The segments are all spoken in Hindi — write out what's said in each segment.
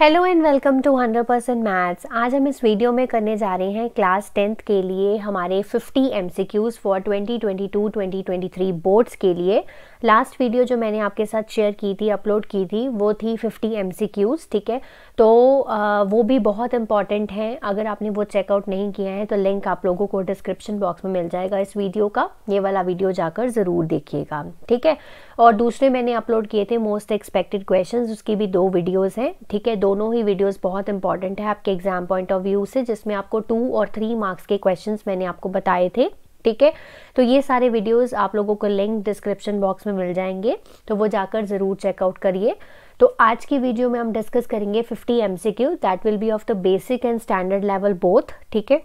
Hello and welcome to 100% percent maths आज हम इस वीडियो में करने जा रहे हैं क्लास टेंथ के लिए हमारे 50 M C Qs for 2022 2023 boards के लिए लास्ट वीडियो जो मैंने आपके साथ शेयर की थी अपलोड की थी वो थी 50 एम सी क्यूज़ ठीक है तो आ, वो भी बहुत इंपॉर्टेंट हैं अगर आपने वो चेकआउट नहीं किया है तो लिंक आप लोगों को डिस्क्रिप्शन बॉक्स में मिल जाएगा इस वीडियो का ये वाला वीडियो जाकर ज़रूर देखिएगा ठीक है और दूसरे मैंने अपलोड किए थे मोस्ट एक्सपेक्टेड क्वेश्चंस उसकी भी दो वीडियोस हैं ठीक है दोनों ही वीडियोस बहुत इंपॉर्टेंट है आपके एग्जाम पॉइंट ऑफ व्यू से जिसमें आपको टू और थ्री मार्क्स के क्वेश्चंस मैंने आपको बताए थे ठीक है तो ये सारे वीडियोस आप लोगों को लिंक डिस्क्रिप्शन बॉक्स में मिल जाएंगे तो वो जाकर ज़रूर चेकआउट करिए तो आज की वीडियो में हम डिस्कस करेंगे 50 M C Q that will be of the basic and standard level both ठीक है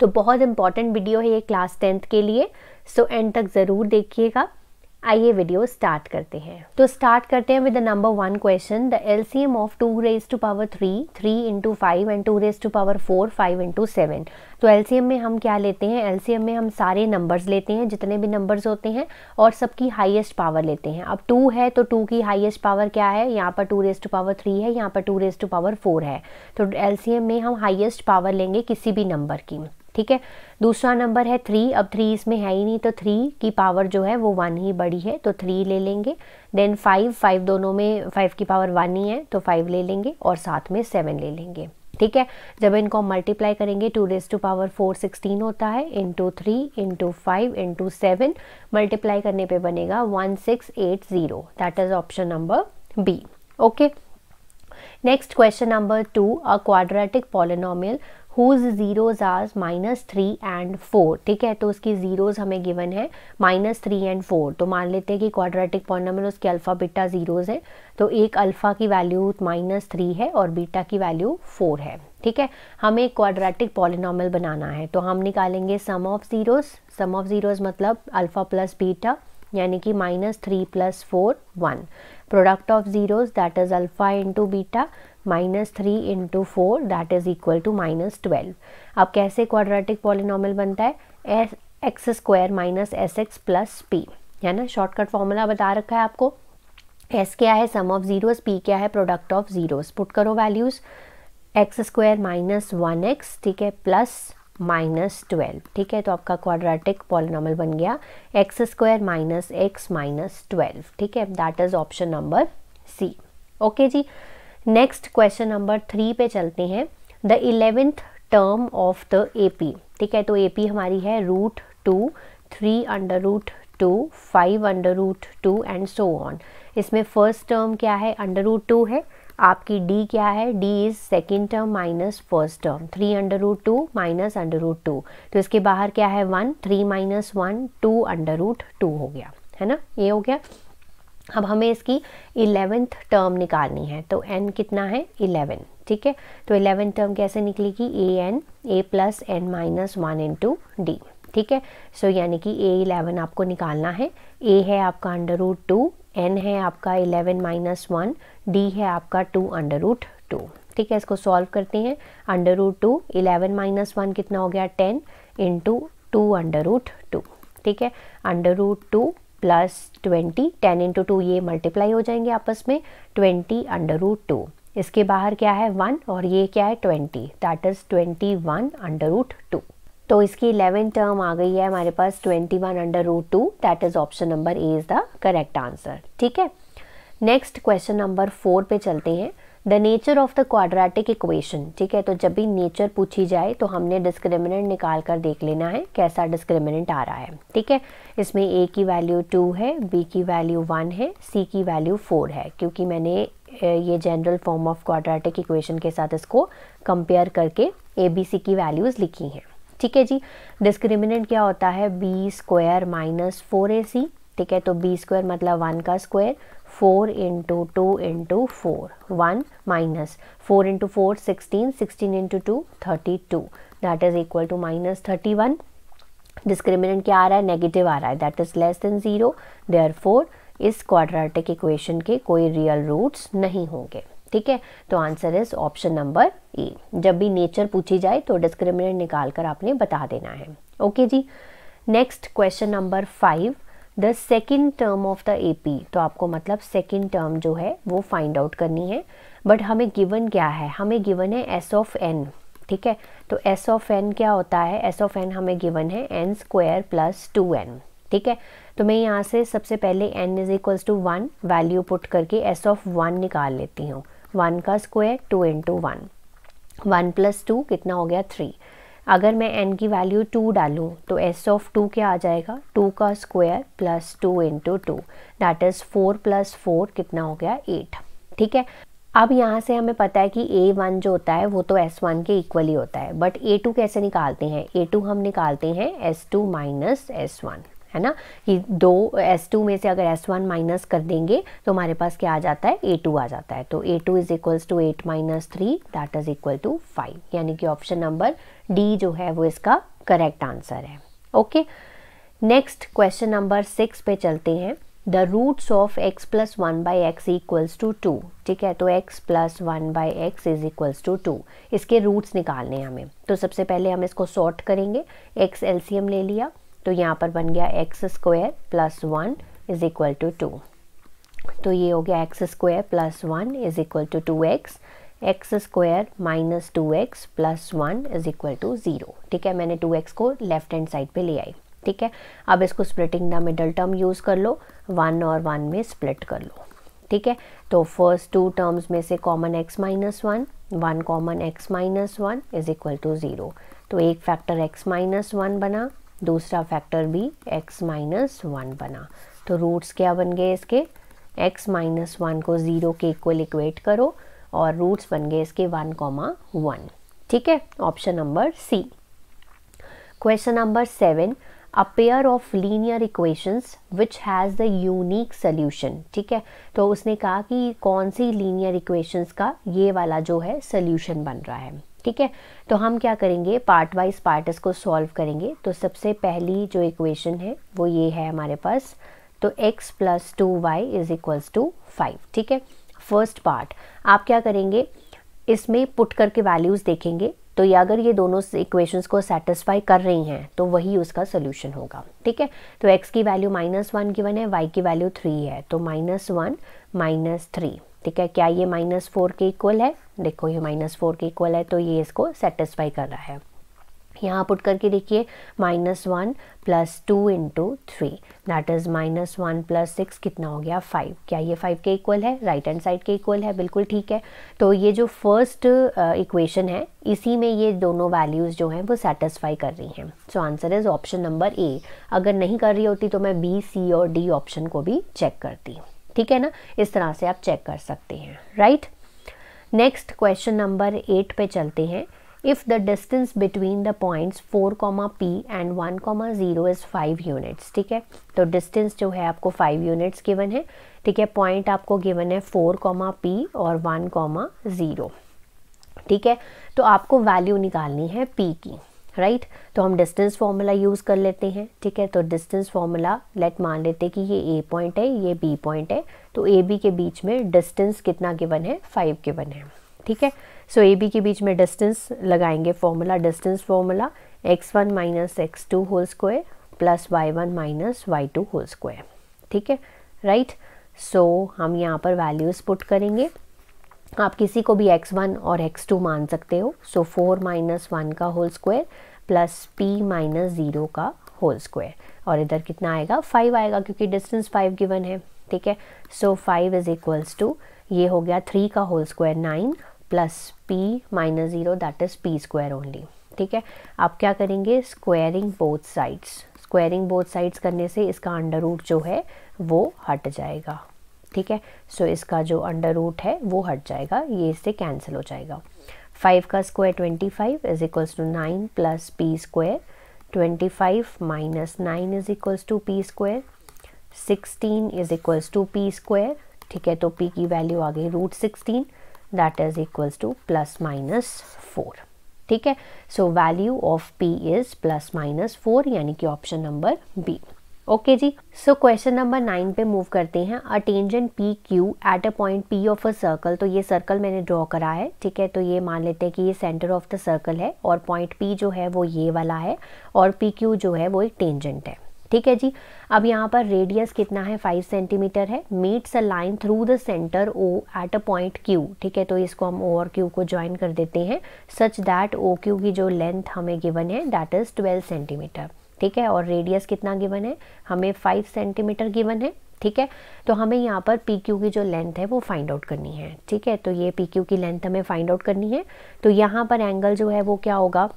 तो बहुत इंपॉर्टेंट वीडियो है ये क्लास टेंथ के लिए सो so, एंड तक ज़रूर देखिएगा आइए वीडियो स्टार्ट करते हैं तो स्टार्ट करते हैं with number one question the LCM of two raise to power three three into five and two raise to power four five into seven तो एलसीएम में हम क्या लेते हैं एलसीएम में हम सारे नंबर्स लेते हैं जितने भी नंबर्स होते हैं और सबकी हाईएस्ट पावर लेते हैं अब टू है तो टू की हाईएस्ट पावर क्या है यहाँ पर two raise to power three है यहाँ पर two raise to power four है तो एलसीएम में हम हाईएस्ट पावर लेंगे किसी भी नंबर की ठीक है दूसरा नंबर है थ्री अब थ्री इसमें है ही नहीं तो थ्री की पावर जो है वो वन ही बड़ी है तो थ्री ले लेंगे देन फाइव फाइव दोनों में फाइव की पावर वन ही है तो फाइव ले लेंगे और साथ में सेवन ले लेंगे ठीक है जब इनको हम मल्टीप्लाई करेंगे two raise to power four sixteen होता है into three into five into seven multiply करने पे बनेगा one six eight zero that is option number B okay next question number two a quadratic polynomial whose zeroes are minus three and four ठीक है तो उसकी ज़ीरोज़ हमें गिवन है माइनस थ्री एंड फोर तो मान लेते हैं कि क्वाड्रेटिक पॉलिनोमियल उसके अल्फ़ा बीटा ज़ीरोज़ हैं तो एक अल्फ़ा की वैल्यू माइनस थ्री है और बीटा की वैल्यू फोर है ठीक है हमें क्वाड्रेटिक पॉलिनोमियल बनाना है तो हम निकालेंगे sum of zeroes sum of zeroes मतलब अल्फ़ा प्लस बीटा यानी कि minus three plus four one product of zeroes that is alpha into beta minus three into four that is equal to minus twelve अब कैसे क्वाड्रेटिक पॉलिनॉमल बनता है S X square minus S X plus P है ना शॉर्टकट फॉर्मूला बता रखा है आपको एस क्या है सम ऑफ जीरोज पी क्या है प्रोडक्ट ऑफ जीरोज पुट करो values X square minus one X ठीक है प्लस माइनस ट्वेल्व ठीक है तो आपका क्वाड्रेटिक पॉलिनॉमल बन गया x square minus x minus twelve ठीक है that is option number C okay जी नेक्स्ट क्वेश्चन नंबर थ्री पे चलते हैं the eleventh term of the AP ठीक है तो एपी हमारी है root two three under root two five under root two and so on इसमें फर्स्ट टर्म क्या है अंडर रूट टू है आपकी डी क्या है D is second term minus first term three under root two minus under root two तो इसके बाहर क्या है one three minus one two under root two हो गया है ना ये हो गया अब हमें इसकी इलेवेंथ टर्म निकालनी है तो एन कितना है इलेवन ठीक है तो इलेवेंथ टर्म कैसे निकलेगी A N A plus N minus one into D ठीक है सो यानी कि ए इलेवन आपको निकालना है ए है आपका अंडर रूट टू एन है आपका इलेवन माइनस वन डी है आपका टू अंडर रूट टू ठीक है इसको सॉल्व करते हैं under root two eleven minus one कितना हो गया ten into two under root two ठीक है under root two plus twenty ten into two ये मल्टीप्लाई हो जाएंगे आपस में ट्वेंटी अंडर रूट टू इसके बाहर क्या है वन और ये क्या है twenty that is twenty one under root two तो इसकी इलेवन टर्म आ गई है हमारे पास twenty one under root two that is option number A is the correct answer ठीक है नेक्स्ट क्वेश्चन नंबर फोर पे चलते हैं the nature of the quadratic equation ठीक है तो जब भी नेचर पूछी जाए तो हमने डिस्क्रिमिनेंट निकाल कर देख लेना है कैसा डिस्क्रिमिनेंट आ रहा है ठीक है इसमें ए की वैल्यू टू है बी की वैल्यू वन है सी की वैल्यू फोर है क्योंकि मैंने ये general form of quadratic equation के साथ इसको कंपेयर करके ए बी सी की वैल्यूज़ लिखी हैं ठीक है जी डिस्क्रिमिनेंट क्या होता है B square minus four A C ठीक है तो बी स्क्वायर मतलब वन का square four into two into four one minus four into four sixteen sixteen into two thirty two that is equal to minus thirty one discriminant क्या आ रहा है नेगेटिव आ रहा है that is less than zero therefore इस क्वाड्रेटिक इक्वेशन के कोई रियल रूट्स नहीं होंगे ठीक है तो answer is option number A जब भी नेचर पूछी जाए तो डिस्क्रिमिनेंट निकाल कर आपने बता देना है ओके जी next question number five the second term of the A P तो आपको मतलब सेकेंड टर्म जो है वो फाइंड आउट करनी है बट हमें गिवन क्या है हमें गिवन है एस ऑफ एन ठीक है तो एस ऑफ एन क्या होता है एस ऑफ एन हमें गिवन है N square plus two N ठीक है तो मैं यहाँ से सबसे पहले N is equals to one value put करके एस ऑफ वन निकाल लेती हूँ वन का square two into one one plus two कितना हो गया थ्री अगर मैं एन की वैल्यू टू डालूँ तो एस ऑफ टू क्या आ जाएगा टू का square plus two into two that is four plus four कितना हो गया एट ठीक है अब यहाँ से हमें पता है कि ए वन जो होता है वो तो एस वन के इक्वली होता है बट ए टू कैसे निकालते हैं ए टू हम निकालते हैं S two minus S one है ना कि दो एस टू में से अगर एस वन माइनस कर देंगे तो हमारे पास क्या आ जाता है ए टू आ जाता है तो A two is equals to eight minus three that is equal to five यानी कि ऑप्शन नंबर डी जो है वो इसका करेक्ट आंसर है okay next question number six पे चलते हैं the roots of x plus one by x equals to two ठीक है तो x plus one by x is equals to two इसके रूट्स निकालने हैं हमें तो सबसे पहले हम इसको सॉर्ट करेंगे एक्स एलसीएम ले लिया तो यहाँ पर बन गया x square plus one is equal to two तो ये हो गया x square plus one is equal to two x x square minus two x plus one is equal to zero ठीक है मैंने टू एक्स को लेफ्ट हैंड साइड पे ले आई ठीक है अब इसको splitting the middle term use कर लो वन और वन में स्प्लिट कर लो ठीक है तो फर्स्ट टू टर्म्स में से common x minus one one common x minus one is equal to zero तो एक फैक्टर एक्स माइनस वन बना दूसरा फैक्टर भी x माइनस वन बना तो रूट्स क्या बन गए इसके x माइनस वन को ज़ीरो के इक्वल इक्वेट करो और रूट्स बन गए इसके वन कॉमा वन ठीक है option number C question number seven a pair of linear equations which has the unique solution ठीक है तो उसने कहा कि कौन सी लीनियर इक्वेशंस का ये वाला जो है सोल्यूशन बन रहा है ठीक है तो हम क्या करेंगे पार्ट वाइज पार्ट इसको सॉल्व करेंगे तो सबसे पहली जो इक्वेशन है वो ये है हमारे पास तो x plus two y is equals to five ठीक है फर्स्ट पार्ट आप क्या करेंगे इसमें पुट करके वैल्यूज़ देखेंगे तो ये अगर ये दोनों इक्वेशंस को सेटिस्फाई कर रही हैं तो वही उसका सोल्यूशन होगा ठीक है तो x की वैल्यू माइनस वन की वन है y की वैल्यू थ्री है तो माइनस वन माइनस थ्री ठीक है क्या ये माइनस फोर के इक्वल है देखो ये माइनस फोर के इक्वल है तो ये इसको सेटिस्फाई कर रहा है यहाँ पुट करके देखिए minus one plus two into three that is minus one plus six कितना हो गया फाइव क्या ये फाइव के इक्वल है राइट हैंड साइड के इक्वल है बिल्कुल ठीक है तो ये जो फर्स्ट इक्वेशन uh, है इसी में ये दोनों वैल्यूज़ जो हैं वो सेटिस्फाई कर रही हैं सो answer is option number A अगर नहीं कर रही होती तो मैं बी सी और डी ऑप्शन को भी चेक करती हूँ ठीक है ना इस तरह से आप चेक कर सकते हैं right next question number eight पे चलते हैं if the distance between the points four comma P and one comma zero is five units ठीक है तो डिस्टेंस जो है आपको फाइव यूनिट्स गिवन है ठीक है पॉइंट आपको गिवन है फोर कॉमा पी और वन कॉमा ज़ीरो ठीक है तो आपको वैल्यू निकालनी है पी की राइट right? तो हम डिस्टेंस फार्मूला यूज़ कर लेते हैं ठीक है तो डिस्टेंस फार्मूला लेट मान लेते हैं कि ये ए पॉइंट है ये बी पॉइंट है तो ए बी के बीच में डिस्टेंस कितना गिवन है फाइव गिवन है ठीक है सो ए बी के बीच में डिस्टेंस लगाएंगे formula distance formula x one minus x two whole square plus y one minus y two whole square ठीक है राइट सो हम यहाँ पर वैल्यूज़ पुट करेंगे आप किसी को भी एक्स वन और एक्स टू मान सकते हो सो फोर माइनस वन का whole square plus P minus zero का होल स्क्वायर और इधर कितना आएगा फाइव आएगा क्योंकि डिस्टेंस फाइव गिवन है ठीक है so five is equals to ये हो गया थ्री का whole square nine plus P minus zero that is P square only ठीक है आप क्या करेंगे squaring both sides squaring both sides करने से इसका अंडर रूट जो है वो हट जाएगा ठीक है सो so, इसका जो अंडर रूट है वो हट जाएगा ये इससे कैंसिल हो जाएगा फाइव का square twenty five is equals to nine plus P square twenty five minus nine is equals to P square sixteen is equals to P square ठीक है तो पी की वैल्यू आ गई root sixteen that is equals to plus minus four ठीक है so value of P is plus minus four यानी कि ऑप्शन नंबर बी ओके जी सो क्वेश्चन नंबर नाइन पे मूव करते हैं a tangent P Q at a point P of a circle तो ये सर्कल मैंने ड्रॉ करा है ठीक है तो ये मान लेते हैं कि ये सेंटर ऑफ द सर्कल है और पॉइंट पी जो है वो ये वाला है और पी क्यू जो है वो एक टेंजेंट है ठीक है जी अब यहाँ पर रेडियस कितना है फाइव सेंटीमीटर है meets a line through the centre O at a point Q ठीक है तो इसको हम ओ और क्यू को ज्वाइन कर देते हैं सच दैट ओ क्यू की जो लेंथ हमें गिवन है दैट इज़ ट्वेल्व सेंटीमीटर ठीक है और रेडियस कितना गिवन है हमें फाइव सेंटीमीटर गिवन है ठीक है तो हमें यहाँ पर पी क्यू की जो लेंथ है वो फाइंड आउट करनी है ठीक है तो ये पी क्यू की लेंथ हमें फाइंड आउट करनी है तो यहाँ पर एंगल जो है वो क्या होगा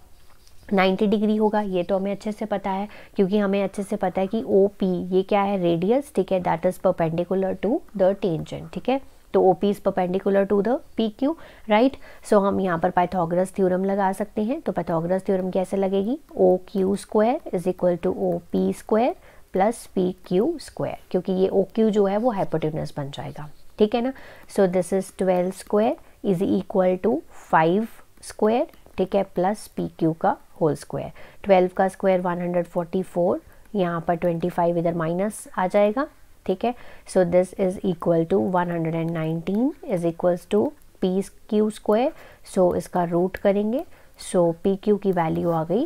90 डिग्री होगा ये तो हमें अच्छे से पता है क्योंकि हमें अच्छे से पता है कि ओ पी ये क्या है रेडियस ठीक है that is perpendicular to the tangent ठीक है तो O P is perpendicular to the P Q right so हम यहाँ पर पाइथोग्रस थ्योरम लगा सकते हैं तो पाइथोग्रस थ्योरम कैसे लगेगी O Q square is equal to O P square plus P Q square क्योंकि ये ओ क्यू जो है वो हाइपोटिनस बन जाएगा ठीक है ना so this is twelve square is equal to five square ठीक है प्लस पी क्यू का होल स्क्वायर ट्वेल्व का square one hundred forty four यहाँ पर ट्वेंटी फाइव इधर माइनस आ जाएगा ठीक है so this is equal to 119 is equals to P Q square so इसका रूट करेंगे सो पी क्यू की वैल्यू आ गई 119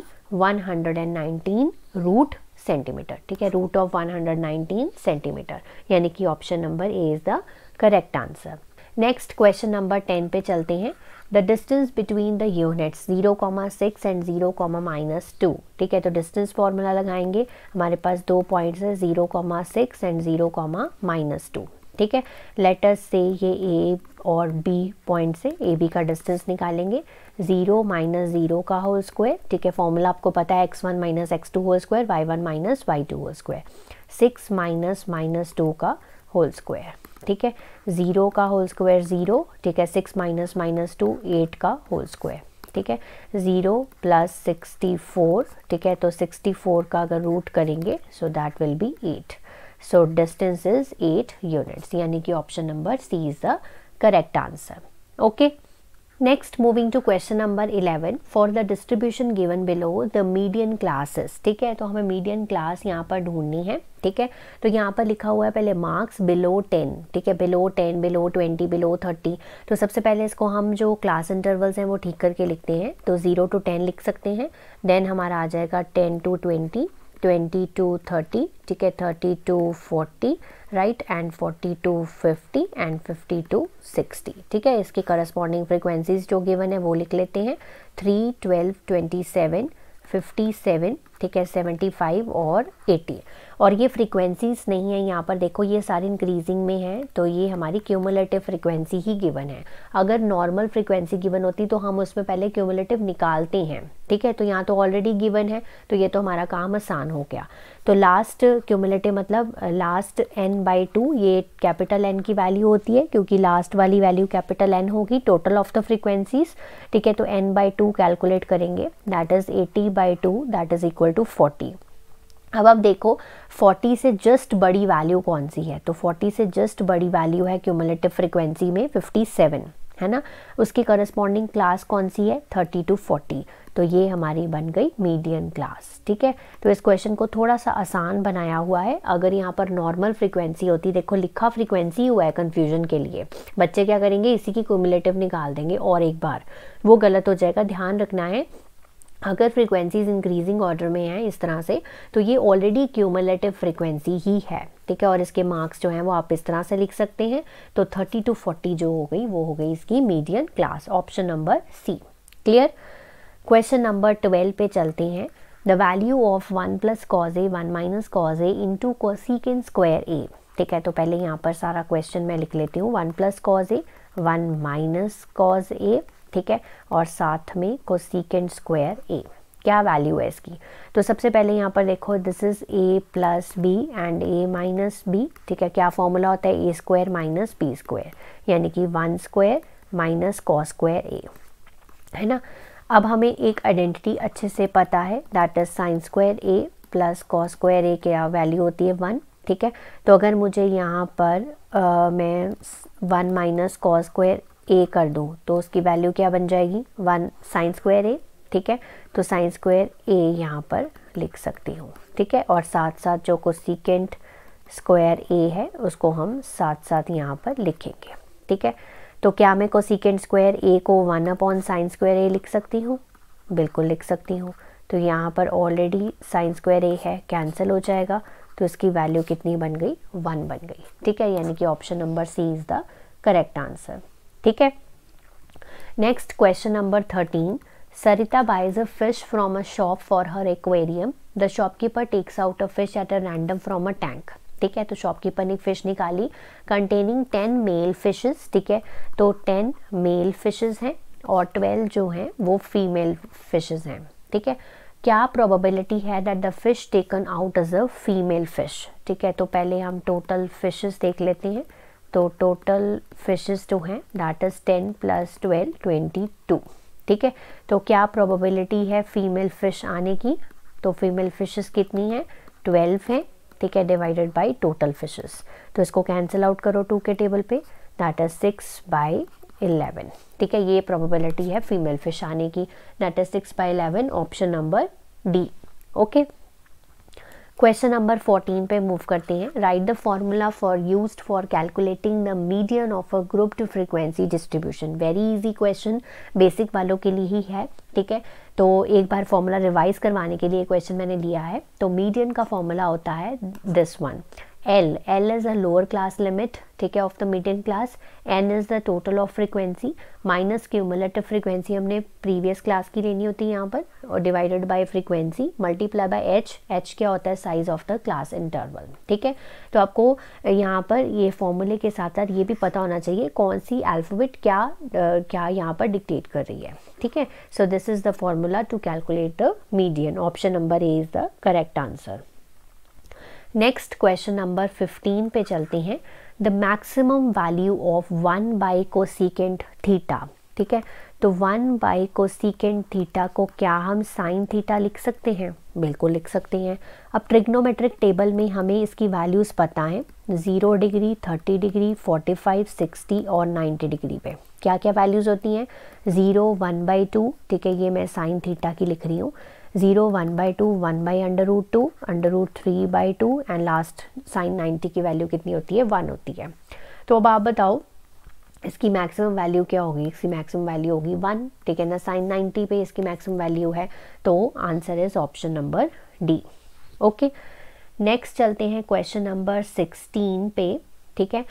रूट सेंटीमीटर ठीक है रूट ऑफ 119 सेंटीमीटर यानी कि option number A is the correct answer next question number ten पे चलते हैं the distance between the units zero comma six and zero comma minus two ठीक है तो डिस्टेंस फॉर्मूला लगाएंगे हमारे पास दो पॉइंट्स है zero comma six and zero comma minus two ठीक है लेटर्स से ये ए और बी पॉइंट से ए बी का डिस्टेंस निकालेंगे ज़ीरो माइनस ज़ीरो का होल स्क्वायर ठीक है फॉर्मूला आपको पता है x one minus x two whole square y one minus y two whole square six minus minus two का होल स्क्वायर ठीक है ज़ीरो का होल स्क्वायर ज़ीरो ठीक है six minus minus two eight का होल स्क्वायर ठीक है ज़ीरो प्लस सिक्सटी फोर ठीक है तो सिक्सटी फोर का अगर रूट करेंगे so that will be eight so distance is eight units यानी कि option number C is the correct answer okay next moving to question number 11. For the distribution given below the median classes ठीक है तो हमें मीडियन क्लास यहाँ पर ढूंढनी है ठीक है तो यहाँ पर लिखा हुआ है पहले मार्क्स बिलो टेन ठीक है below ten below twenty below thirty तो सबसे पहले इसको हम जो क्लास इंटरवल्स हैं वो ठीक करके लिखते हैं तो ज़ीरो टू टेन लिख सकते हैं देन हमारा आ जाएगा ten to twenty twenty to thirty ठीक है thirty to forty right and forty to fifty and fifty to sixty ठीक है इसकी करस्पॉन्डिंग फ्रिक्वेंसीज जो गिवन है वो लिख लेते हैं थ्री ट्वेल्व ट्वेंटी सेवन 57 ठीक है 75 और 80 और ये फ्रीक्वेंसीज नहीं है यहाँ पर देखो ये सारी इंक्रीजिंग में है तो ये हमारी क्यूमुलेटिव फ्रीक्वेंसी ही गिवन है अगर नॉर्मल फ्रीक्वेंसी गिवन होती तो हम उसमें पहले क्यूमुलेटिव निकालते हैं ठीक है तो यहाँ तो ऑलरेडी गिवन है तो ये तो हमारा काम आसान हो गया तो लास्ट क्यूमुलेटिव मतलब लास्ट एन बाई टू ये कैपिटल एन की वैल्यू होती है क्योंकि लास्ट वाली वैल्यू कैपिटल एन होगी टोटल ऑफ द फ्रीक्वेंसीज ठीक है तो एन बाई टू कैलकुलेट करेंगे that is eighty by two that is equal to forty अब आप देखो 40 से जस्ट बड़ी वैल्यू कौन सी है तो 40 से जस्ट बड़ी वैल्यू है क्यूमुलेटिव फ्रिक्वेंसी में 57 है ना उसकी करस्पॉन्डिंग क्लास कौन सी है 30 टू 40 तो ये हमारी बन गई मीडियन क्लास ठीक है तो इस क्वेश्चन को थोड़ा सा आसान बनाया हुआ है अगर यहाँ पर नॉर्मल फ्रिक्वेंसी होती देखो लिखा फ्रिक्वेंसी हुआ है कन्फ्यूजन के लिए बच्चे क्या करेंगे इसी की क्यूमुलेटिव निकाल देंगे और एक बार वो गलत हो जाएगा ध्यान रखना है अगर फ्रीक्वेंसीज इंक्रीजिंग ऑर्डर में हैं इस तरह से तो ये ऑलरेडी क्यूमुलेटिव फ्रीक्वेंसी ही है ठीक है और इसके मार्क्स जो हैं वो आप इस तरह से लिख सकते हैं तो 30 टू 40 जो हो गई वो हो गई इसकी median class option number C clear question number twelve पे चलते हैं the value of one plus cos A one minus cos A into cosec square A ठीक है तो पहले यहाँ पर सारा क्वेश्चन मैं लिख लेती हूँ one plus cos A one minus cos A ठीक है और साथ में कोसिकन स्क्वायर ए क्या वैल्यू है इसकी तो सबसे पहले यहाँ पर देखो this is A plus B and A minus B ठीक है क्या फॉर्मूला होता है A square minus B square यानी कि one square minus cos square A है ना अब हमें एक आइडेंटिटी अच्छे से पता है that is sine square A plus cos square A क्या वैल्यू होती है वन ठीक है तो अगर मुझे यहाँ पर आ, मैं one minus cos square A कर दूँ तो उसकी वैल्यू क्या बन जाएगी वन साइन स्क्वायर ए ठीक है तो साइन स्क्वायर ए यहाँ पर लिख सकती हूँ ठीक है और साथ साथ जो सिकेंड स्क्वायर ए है उसको हम साथ साथ यहाँ पर लिखेंगे ठीक है तो क्या मैं कोसिकेंड स्क्वायर ए को one upon sine square A लिख सकती हूँ बिल्कुल लिख सकती हूँ तो यहाँ पर ऑलरेडी साइन स्क्वायर ए है कैंसिल हो जाएगा तो इसकी वैल्यू कितनी बन गई वन बन गई ठीक है यानी कि option number C is the correct answer ठीक है next question number thirteen Sarita buys a fish from a shop for her aquarium the shopkeeper takes out a fish at a random from a tank ठीक है तो शॉपकीपर ने फ़िश निकाली कंटेनिंग टेन मेल फिशेस ठीक है तो टेन मेल फिशेस हैं और ट्वेल्व जो हैं वो फीमेल फिशेस हैं ठीक है क्या प्रोबेबिलिटी है that the fish taken out is a female fish ठीक है तो पहले हम टोटल फिशेस देख लेते हैं तो टोटल फिशेस जो हैं that is ten plus twelve twenty two ठीक है तो क्या प्रोबेबिलिटी है फीमेल फ़िश आने की तो फीमेल फिशेस कितनी है ट्वेल्व हैं ठीक है डिवाइडेड बाई टोटल फिशेस तो इसको कैंसिल आउट करो टू के टेबल पे that is six by eleven ठीक है ये प्रोबेबिलिटी है फीमेल फिश आने की that is six by eleven option number D okay question number 14 पे मूव करते हैं right the formula for use for calculating the median of a grouped frequency distribution very easy question basic वालों के लिए ही है ठीक है तो एक बार फॉर्मूला रिवाइज करवाने के लिए क्वेश्चन मैंने लिया है तो मीडियन का फॉर्मूला होता है this one L L is a lower class limit ठीक है of the middle class N is the total of frequency minus cumulative frequency हमने प्रीवियस क्लास की लेनी होती है यहाँ पर और divided by frequency multiply by H H क्या होता है size of the class interval ठीक है तो आपको यहाँ पर ये फॉर्मूले के साथ साथ ये भी पता होना चाहिए कौन सी अल्फाबेट क्या क्या यहाँ पर डिक्टेट कर रही है ठीक है so this is the formula to calculate the median option number A is the correct answer next question number 15 पे चलते हैं the maximum value of one by cosecant theta ठीक है तो वन बाई कोसिकेंट थीटा को क्या हम साइन थीटा लिख सकते हैं बिल्कुल लिख सकते हैं अब ट्रिग्नोमेट्रिक टेबल में हमें इसकी वैल्यूज़ पता हैं zero degree thirty degree forty five sixty और नाइन्टी डिग्री पे क्या क्या वैल्यूज़ होती हैं ज़ीरो वन बाई टू ठीक है ये मैं साइन थीटा की लिख रही हूँ zero one by two one by under root two under root three by two and last sine ninety की वैल्यू कितनी होती है वन होती है तो अब आप बताओ इसकी मैक्सिमम वैल्यू क्या होगी इसकी मैक्सिमम वैल्यू होगी वन ठीक है ना साइन नाइन्टी पे इसकी मैक्सिमम वैल्यू है तो answer is option number D okay next चलते हैं क्वेश्चन नंबर सिक्सटीन पे ठीक है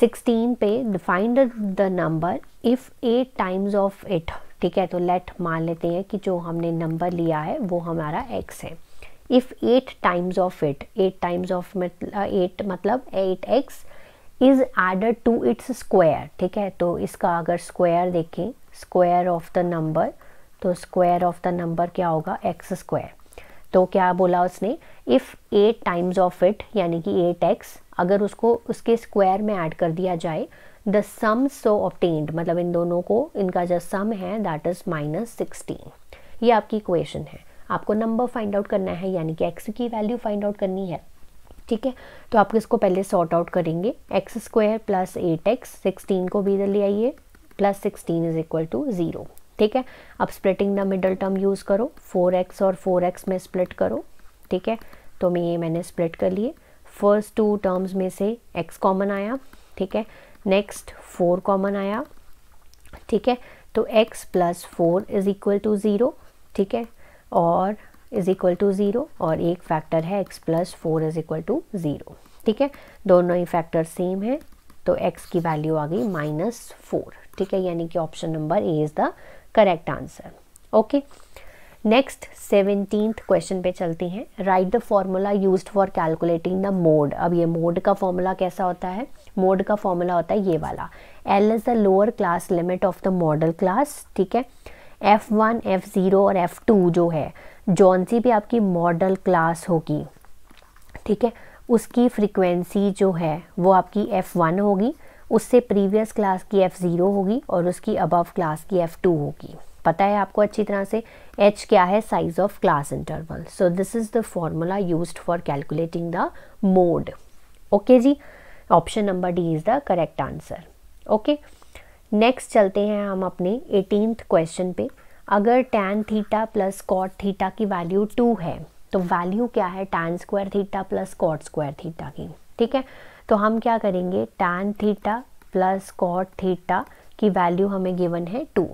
सिक्सटीन पे defined the number if eight times of it ठीक है तो लेट मान लेते हैं कि जो हमने नंबर लिया है वो हमारा एक्स है if eight times of it eight times of eight मतलब eight X is added to its square ठीक है तो इसका अगर स्क्वायर देखें स्क्वायर ऑफ द नंबर तो स्क्वायर ऑफ द नंबर क्या होगा एक्स स्क्वायर तो क्या बोला उसने if eight times of it यानी कि एट एक्स अगर उसको उसके स्क्वायर में ऐड कर दिया जाए द सम सो ऑप्टेंड मतलब इन दोनों को इनका जो सम है दैट इज़ माइनस सिक्सटीन ये आपकी इक्वेशन है आपको नंबर फाइंड आउट करना है यानी कि एक्स की वैल्यू फाइंड आउट करनी है ठीक है तो आप इसको पहले सॉर्ट आउट करेंगे X square plus eight X sixteen को भी इधर ले आइए plus sixteen is equal to zero ठीक है अब splitting the middle term use करो फोर एक्स और फोर एक्स में स्प्लिट करो ठीक है तो मैं ये मैंने स्प्लिट कर लिए फर्स्ट टू टर्म्स में से एक्स कॉमन आया ठीक है नेक्स्ट फोर कॉमन आया ठीक है तो x plus four is equal to zero ठीक है और इज इक्वल टू ज़ीरो और एक फैक्टर है x plus four is equal to zero ठीक है दोनों ही फैक्टर सेम है तो x की वैल्यू आ गई माइनस फोर ठीक है यानी कि option number A is the correct answer okay next seventeen question पे चलती हैं right the formula use for calculating the mode अब ये मोड का फॉर्मूला कैसा होता है मोड का फॉर्मूला होता है ये वाला L is the lower class limit of the modal class ठीक है एफ़ वन एफ़ ज़ीरो और एफ़ टू जो है जोन सी भी आपकी मॉडल क्लास होगी ठीक है उसकी फ्रिक्वेंसी जो है वो आपकी एफ़ वन होगी उससे प्रीवियस क्लास की एफ़ ज़ीरो होगी और उसकी अबव क्लास की एफ़ टू होगी पता है आपको अच्छी तरह से एच क्या है size of class interval so this is the formula use for calculating the mode okay जी option number D is the correct answer okay next चलते हैं हम अपने एटीनथ क्वेश्चन पे अगर tan theta plus cot theta की वैल्यू टू है तो वैल्यू क्या है tan square theta plus cot square theta की ठीक है तो हम क्या करेंगे tan theta plus cot theta की वैल्यू हमें गिवन है टू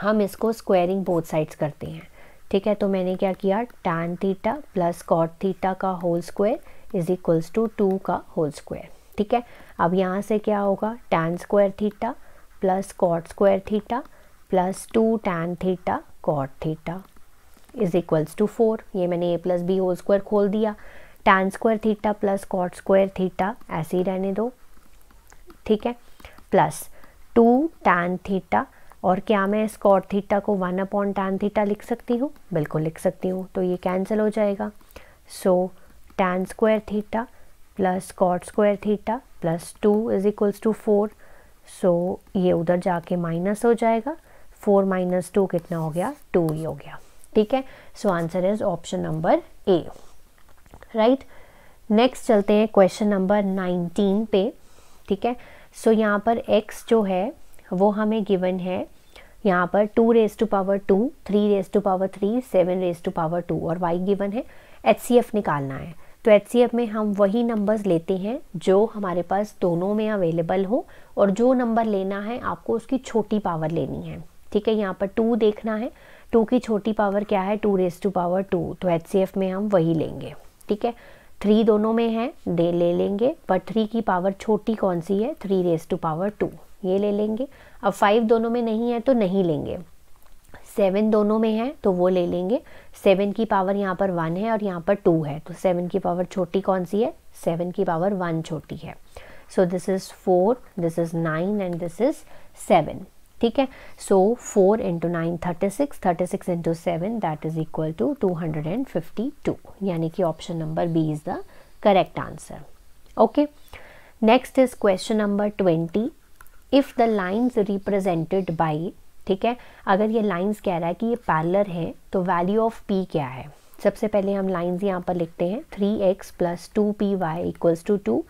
हम इसको स्क्वायरिंग बोथ साइड्स करते हैं ठीक है तो मैंने क्या किया tan theta plus cot theta का whole square is equals to two का होल स्क्वायर ठीक है अब यहाँ से क्या होगा tan square theta plus cot square theta plus two tan theta cot theta is equals to four ये मैंने A plus B whole square खोल दिया tan square theta plus cot square theta ऐसे ही रहने दो ठीक है प्लस टू टैन थीटा और क्या मैं इस कॉट थीटा को वन अपॉन टैन थीटा लिख सकती हूँ बिल्कुल लिख सकती हूँ तो ये कैंसिल हो जाएगा so so, tan square theta plus cot square theta plus two is equals to four so ये उधर जाके माइनस हो जाएगा फोर माइनस टू कितना हो गया टू ही हो गया ठीक है so answer is option number A right next चलते हैं क्वेश्चन नंबर नाइनटीन पे ठीक है सो यहाँ पर एक्स जो है वो हमें गिवन है यहाँ पर two raise to power two three raise to power three seven raise to power two और वाई गिवन है एच सी एफ निकालना है तो एच में हम वही नंबर्स लेते हैं जो हमारे पास दोनों में अवेलेबल हो और जो नंबर लेना है आपको उसकी छोटी पावर लेनी है ठीक है यहाँ पर टू देखना है टू की छोटी पावर क्या है two raise to power two तो एच में हम वही लेंगे ठीक है थ्री दोनों में है दे ले लेंगे पर थ्री की पावर छोटी कौन सी है three raise to power two ये ले लेंगे अब फाइव दोनों में नहीं है तो नहीं लेंगे सेवन दोनों में है तो वो ले लेंगे सेवन की पावर यहाँ पर वन है और यहाँ पर टू है तो सेवन की पावर छोटी कौन सी है सेवन की पावर वन छोटी है so this is four this is nine and this is seven ठीक है so four into nine thirty six thirty six into seven that is equal to two hundred and fifty two यानी कि option number B is the correct answer okay next is question number twenty if the lines represented by ठीक है अगर ये लाइंस कह रहा है कि ये पैरलर है तो वैल्यू ऑफ पी क्या है सबसे पहले हम लाइंस यहाँ पर लिखते हैं three X plus two P Y equals to two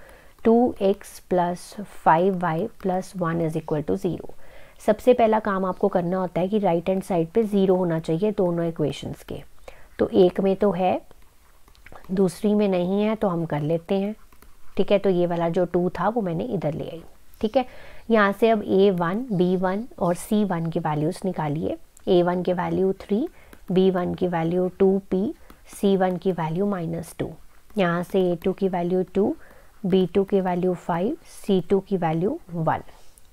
two x plus five Y plus one is equal to zero सबसे पहला काम आपको करना होता है कि राइट हैंड साइड पे ज़ीरो होना चाहिए दोनों इक्वेशंस के तो एक में तो है दूसरी में नहीं है तो हम कर लेते हैं ठीक है तो ये वाला जो टू था वो मैंने इधर ले आई ठीक है यहाँ से अब ए वन बी वन और सी वन की वैल्यूज़ निकालिए ए वन की वैल्यू थ्री बी वन की value two P C one की वैल्यू माइनस टू यहाँ से ए टू की वैल्यू टू बी टू की वैल्यू फाइव सी टू की वैल्यू वन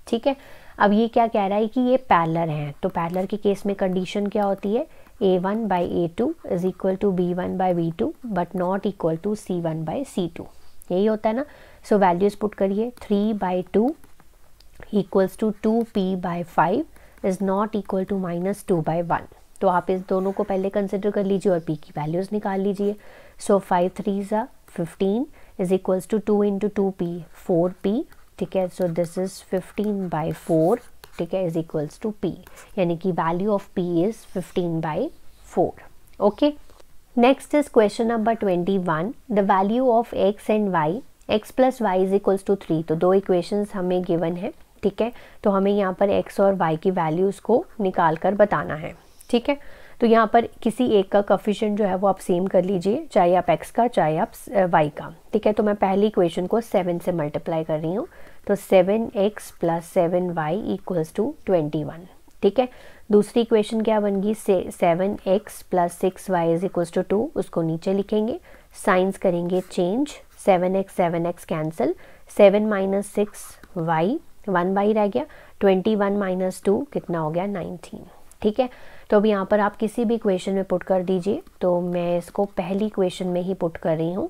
ठीक है अब ये क्या कह रहा है कि ये पैलर हैं तो पैलर के केस में कंडीशन क्या होती है A one by A two is equal to B one by B two but not equal to C one by C two यही होता है ना सो वैल्यूज़ पुट करिए three by two equals to two P by five is not equal to minus two by one तो आप इस दोनों को पहले कंसिडर कर लीजिए और पी की वैल्यूज़ निकाल लीजिए सो फाइव थ्री ज़ा fifteen is equals to two into two P four P ठीक है so this is fifteen by four ठीक है इज़ इक्वल्स टू पी यानी कि value of P is fifteen by four okay next is question number twenty one the value of X and Y X plus Y is equals to three तो दो इक्वेशंस हमें गिवन है ठीक है तो हमें यहाँ पर एक्स और वाई की वैल्यूज़ को निकाल कर बताना है ठीक है तो यहाँ पर किसी एक का कफिशन जो है वो आप सेम कर लीजिए चाहे आप एक्स का चाहे आप वाई का ठीक है तो मैं पहली इक्वेशन को सेवन से मल्टीप्लाई कर रही हूँ तो seven X plus seven Y equals to twenty one ठीक है दूसरी इक्वेशन क्या बनगी से seven X plus six Y is equals to two उसको नीचे लिखेंगे साइंस करेंगे change seven X seven X cancel seven minus six Y one by रह गया ट्वेंटी वन माइनस टू कितना हो गया नाइनटीन ठीक है तो अब यहाँ पर आप किसी भी क्वेश्चन में पुट कर दीजिए तो मैं इसको पहली क्वेश्चन में ही पुट कर रही हूँ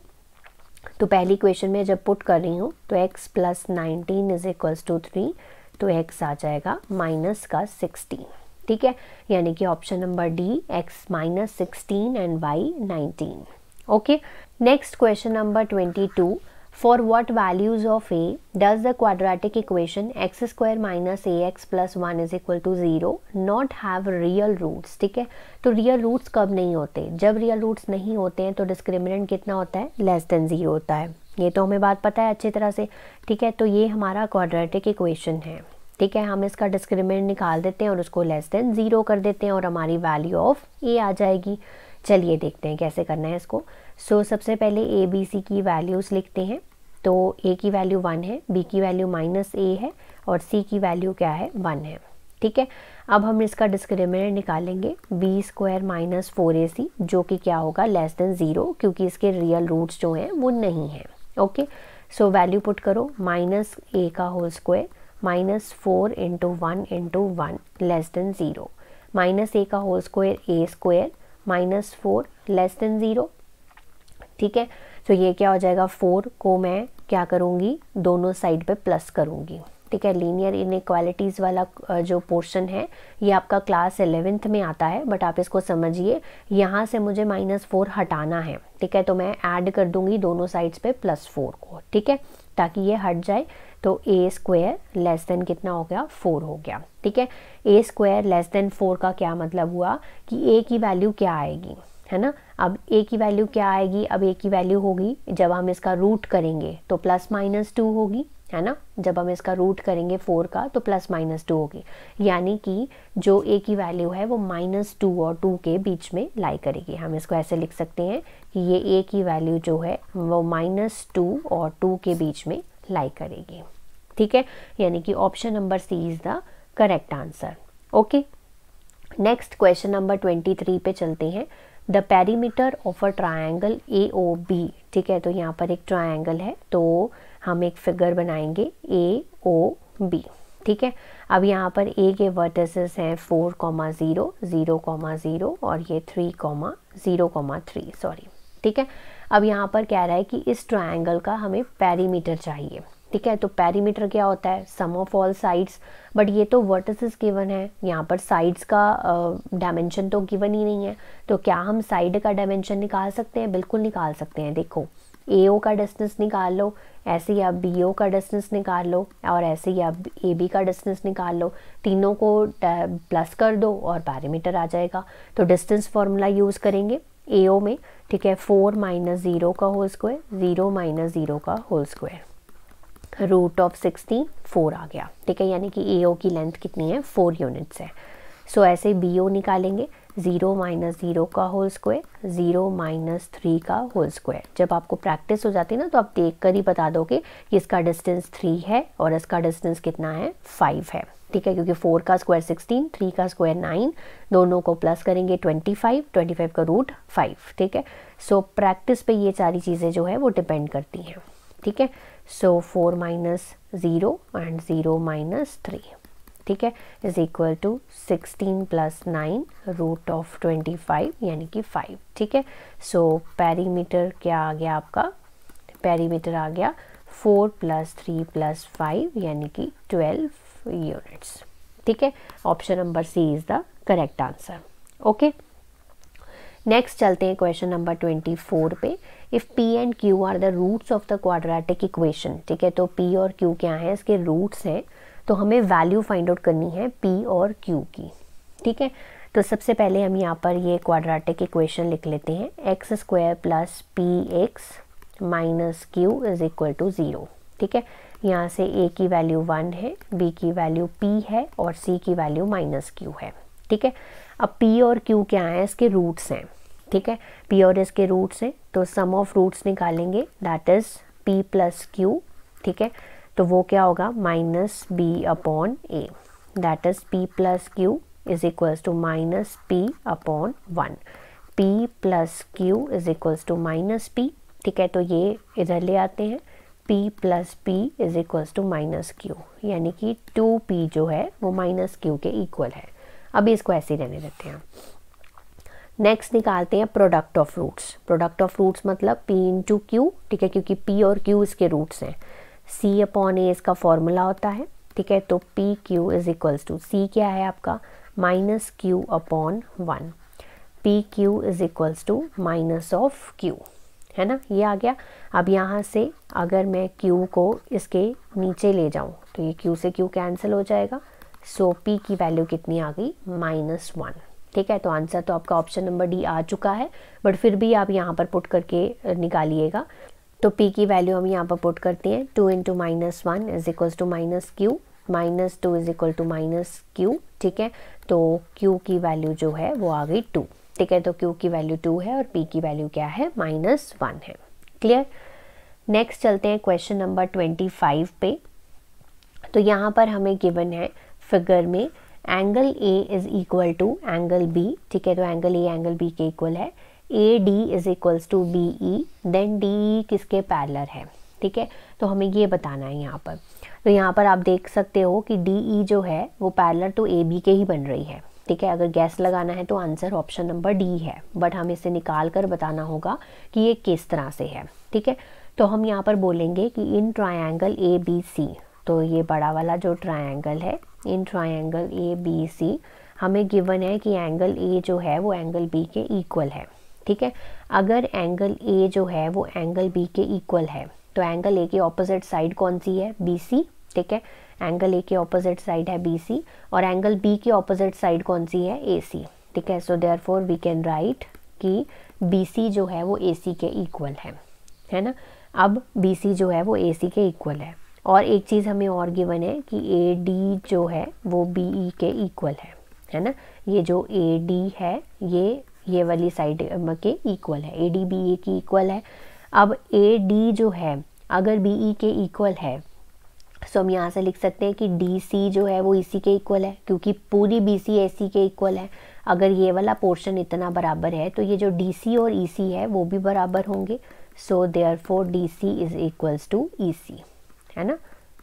तो पहली क्वेश्चन में जब पुट कर रही हूँ तो x plus nineteen is equals to three तो x आ जाएगा माइनस का सिक्सटीन ठीक है यानी कि option number D x minus sixteen and y nineteen okay next question number twenty two for what values of A does the quadratic equation X square minus A X plus one is equal to zero not have real roots ठीक है तो रियल रूट्स कब नहीं होते जब रियल रूट्स नहीं होते हैं तो डिस्क्रिमिनेंट कितना होता है लेस देन ज़ीरो होता है ये तो हमें बात पता है अच्छी तरह से ठीक है तो ये हमारा क्वाड्रेटिक इक्वेशन है ठीक है हम इसका डिस्क्रिमिनेंट निकाल देते हैं और उसको लेस देन ज़ीरो कर देते हैं और हमारी वैल्यू ऑफ ए आ जाएगी चलिए देखते हैं कैसे करना है इसको सो so, सबसे पहले ए बी सी की वैल्यूज़ लिखते हैं तो ए की वैल्यू वन है बी की वैल्यू माइनस ए है और सी की वैल्यू क्या है वन है ठीक है अब हम इसका डिस्क्रिमिनेंट निकालेंगे B square minus four A C जो कि क्या होगा लेस देन ज़ीरो क्योंकि इसके रियल रूट्स जो हैं वो नहीं हैं ओके सो वैल्यू पुट करो माइनस ए का whole square minus four into one into one less than zero minus A का whole square A square minus four less than zero ठीक है तो ये क्या हो जाएगा फोर को मैं क्या करूँगी दोनों साइड पे प्लस करूँगी ठीक है लीनियर इन वाला जो पोर्शन है ये आपका क्लास एलेवेंथ में आता है बट आप इसको समझिए यहाँ से मुझे माइनस फोर हटाना है ठीक है तो मैं ऐड कर दूंगी दोनों साइड्स पे प्लस फोर को ठीक है ताकि ये हट जाए तो ए स्क्वायर लेस देन कितना हो गया फोर हो गया ठीक है A square less than four का क्या मतलब हुआ कि ए की वैल्यू क्या आएगी है ना अब ए की वैल्यू क्या आएगी अब ए की वैल्यू होगी जब हम इसका रूट करेंगे तो प्लस माइनस टू होगी है ना जब हम इसका रूट करेंगे फोर का तो प्लस माइनस टू होगी यानी कि जो ए की वैल्यू है वो माइनस टू और टू के बीच में लाई करेगी हम इसको ऐसे लिख सकते हैं कि ये ए की वैल्यू जो है वो माइनस टू और टू के बीच में लाई करेगी ठीक है यानी कि option number C is the correct answer okay next question number twenty three पे चलते हैं the perimeter of a triangle A O B ठीक है तो यहाँ पर एक ट्राइंगल है तो हम एक फिगर बनाएंगे ए ओ बी ठीक है अब यहाँ पर ए के वर्टिसेस हैं four comma zero zero comma zero और ये three comma zero comma three sorry ठीक है अब यहाँ पर कह रहा है कि इस ट्राइंगल का हमें पेरीमीटर चाहिए ठीक है तो पैरीमीटर क्या होता है sum of all sides but ये तो वर्टिसेस गिवन है यहाँ पर साइड्स का डायमेंशन uh, तो गिवन ही नहीं है तो क्या हम साइड का डायमेंशन निकाल सकते हैं बिल्कुल निकाल सकते हैं देखो ए ओ का डिस्टेंस निकाल लो ऐसे ही आप बी ओ का डिस्टेंस निकाल लो और ऐसे ही आप ए बी का डिस्टेंस निकाल लो तीनों को प्लस कर दो और पैरामीटर आ जाएगा तो डिस्टेंस फार्मूला यूज़ करेंगे ए ओ में ठीक है फोर माइनस ज़ीरो का whole square zero minus zero का whole square root of sixty four आ गया ठीक है यानी कि ए ओ की लेंथ कितनी है फोर यूनिट्स है सो so, ऐसे बी ओ निकालेंगे ज़ीरो माइनस ज़ीरो का whole square zero minus three का होल स्क्वायर जब आपको प्रैक्टिस हो जाती है ना तो आप देख कर ही बता दोगे कि इसका डिस्टेंस थ्री है और इसका डिस्टेंस कितना है फाइव है ठीक है क्योंकि फोर का स्क्वायर सिक्सटीन थ्री का स्क्वायर नाइन दोनों को प्लस करेंगे ट्वेंटी फाइव ट्वेंटी फाइव का रूट फाइव ठीक है सो so, प्रैक्टिस पे ये सारी चीज़ें जो है वो डिपेंड करती हैं ठीक है so four minus zero and zero minus three ठीक है is equal to sixteen plus nine root of twenty five यानी कि फाइव ठीक है सो पैरीमीटर क्या आ गया आपका पैरीमीटर आ गया four plus three plus five यानी कि ट्वेल्व यूनिट्स ठीक है option number C is the correct answer okay next चलते हैं क्वेश्चन नंबर ट्वेंटी फोर पे if P and Q are the roots of the quadratic equation ठीक है तो p और q क्या है इसके रूट्स हैं तो हमें वैल्यू फाइंड आउट करनी है p और q की ठीक है तो सबसे पहले हम यहाँ पर ये क्वाड्रेटिक इक्वेशन लिख लेते हैं X square plus P X minus Q is equal to zero ठीक है यहाँ से ए की वैल्यू वन है बी की वैल्यू पी है और सी की वैल्यू माइनस क्यू है ठीक है अब पी और क्यू क्या है इसके रूट्स हैं ठीक है पी और एस के रूट्स हैं तो सम ऑफ रूट्स निकालेंगे that is P plus Q ठीक है तो वो क्या होगा minus B upon A that is P plus Q is equals to minus P upon one P plus Q is equals to minus P ठीक है तो ये इधर ले आते हैं p plus P is equals to minus Q यानी कि 2p जो है वो माइनस क्यू के इक्वल है अभी इसको ऐसे ही रहने देते हैं नेक्स्ट निकालते हैं product of roots product of roots मतलब पी इन टू क्यू ठीक है क्योंकि पी और क्यू इसके रूट्स हैं सी अपॉन ए इसका फॉर्मूला होता है ठीक है तो P Q is equals to C क्या है आपका minus Q upon one P Q is equals to minus of Q है ना ये आ गया अब यहाँ से अगर मैं क्यू को इसके नीचे ले जाऊँ तो ये क्यू से क्यू कैंसिल हो जाएगा सो so, पी की वैल्यू कितनी आ गई माइनस वन ठीक है तो आंसर तो आपका ऑप्शन नंबर डी आ चुका है बट फिर भी आप यहाँ पर पुट करके निकालिएगा तो पी की वैल्यू हम यहाँ पर पुट करते हैं two into minus one is equal to minus Q minus two is equal to minus Q ठीक है तो क्यू की वैल्यू जो है वो आ गई टू ठीक है तो क्यू की वैल्यू टू है और पी की वैल्यू क्या है माइनस वन है क्लियर नेक्स्ट चलते हैं क्वेश्चन नंबर ट्वेंटी फाइव पे तो यहाँ पर हमें गिवन है फिगर में angle A is equal to angle B ठीक है तो एंगल ए एंगल बी के इक्वल है A D is equals to B E then D E किसके पैरलर है ठीक है तो हमें ये बताना है यहाँ पर तो यहाँ पर आप देख सकते हो कि डी ई e जो है वो पैरलर तो ए बी के ही बन रही है ठीक है अगर गैस लगाना है तो आंसर ऑप्शन नंबर डी है बट हम इसे निकाल कर बताना होगा कि ये किस तरह से है ठीक है तो हम यहाँ पर बोलेंगे कि इन ट्राइंगल ए बी सी तो ये बड़ा वाला जो ट्रायंगल है इन ट्रायंगल ए बी सी हमें गिवन है कि एंगल ए जो है वो एंगल बी के इक्वल है ठीक है अगर एंगल ए जो है वो एंगल बी के इक्वल है तो एंगल ए की ऑपोजिट साइड कौन सी है बी सी ठीक है एंगल ए की ऑपोजिट साइड है बी सी और एंगल बी की ऑपोजिट साइड कौन सी है ए सी ठीक है so therefore we can write कि बी सी जो है वो ए सी के इक्वल है है ना अब बी सी जो है वो ए सी के इक्वल है और एक चीज़ हमें और गिवन है कि ए डी जो है वो बी ई e के इक्वल है है ना ये जो ए डी है ये ये वाली साइड के इक्वल है ए डी बी ई की इक्वल है अब ए डी जो है अगर बी ई e के इक्वल है सो हम यहाँ से लिख सकते हैं कि डी सी जो है वो इसी के इक्वल है क्योंकि पूरी बी सी ए सी के इक्वल है अगर ये वाला पोर्शन इतना बराबर है तो ये जो डी सी और ई e सी है वो भी बराबर होंगे so therefore D C is equals to E C है ना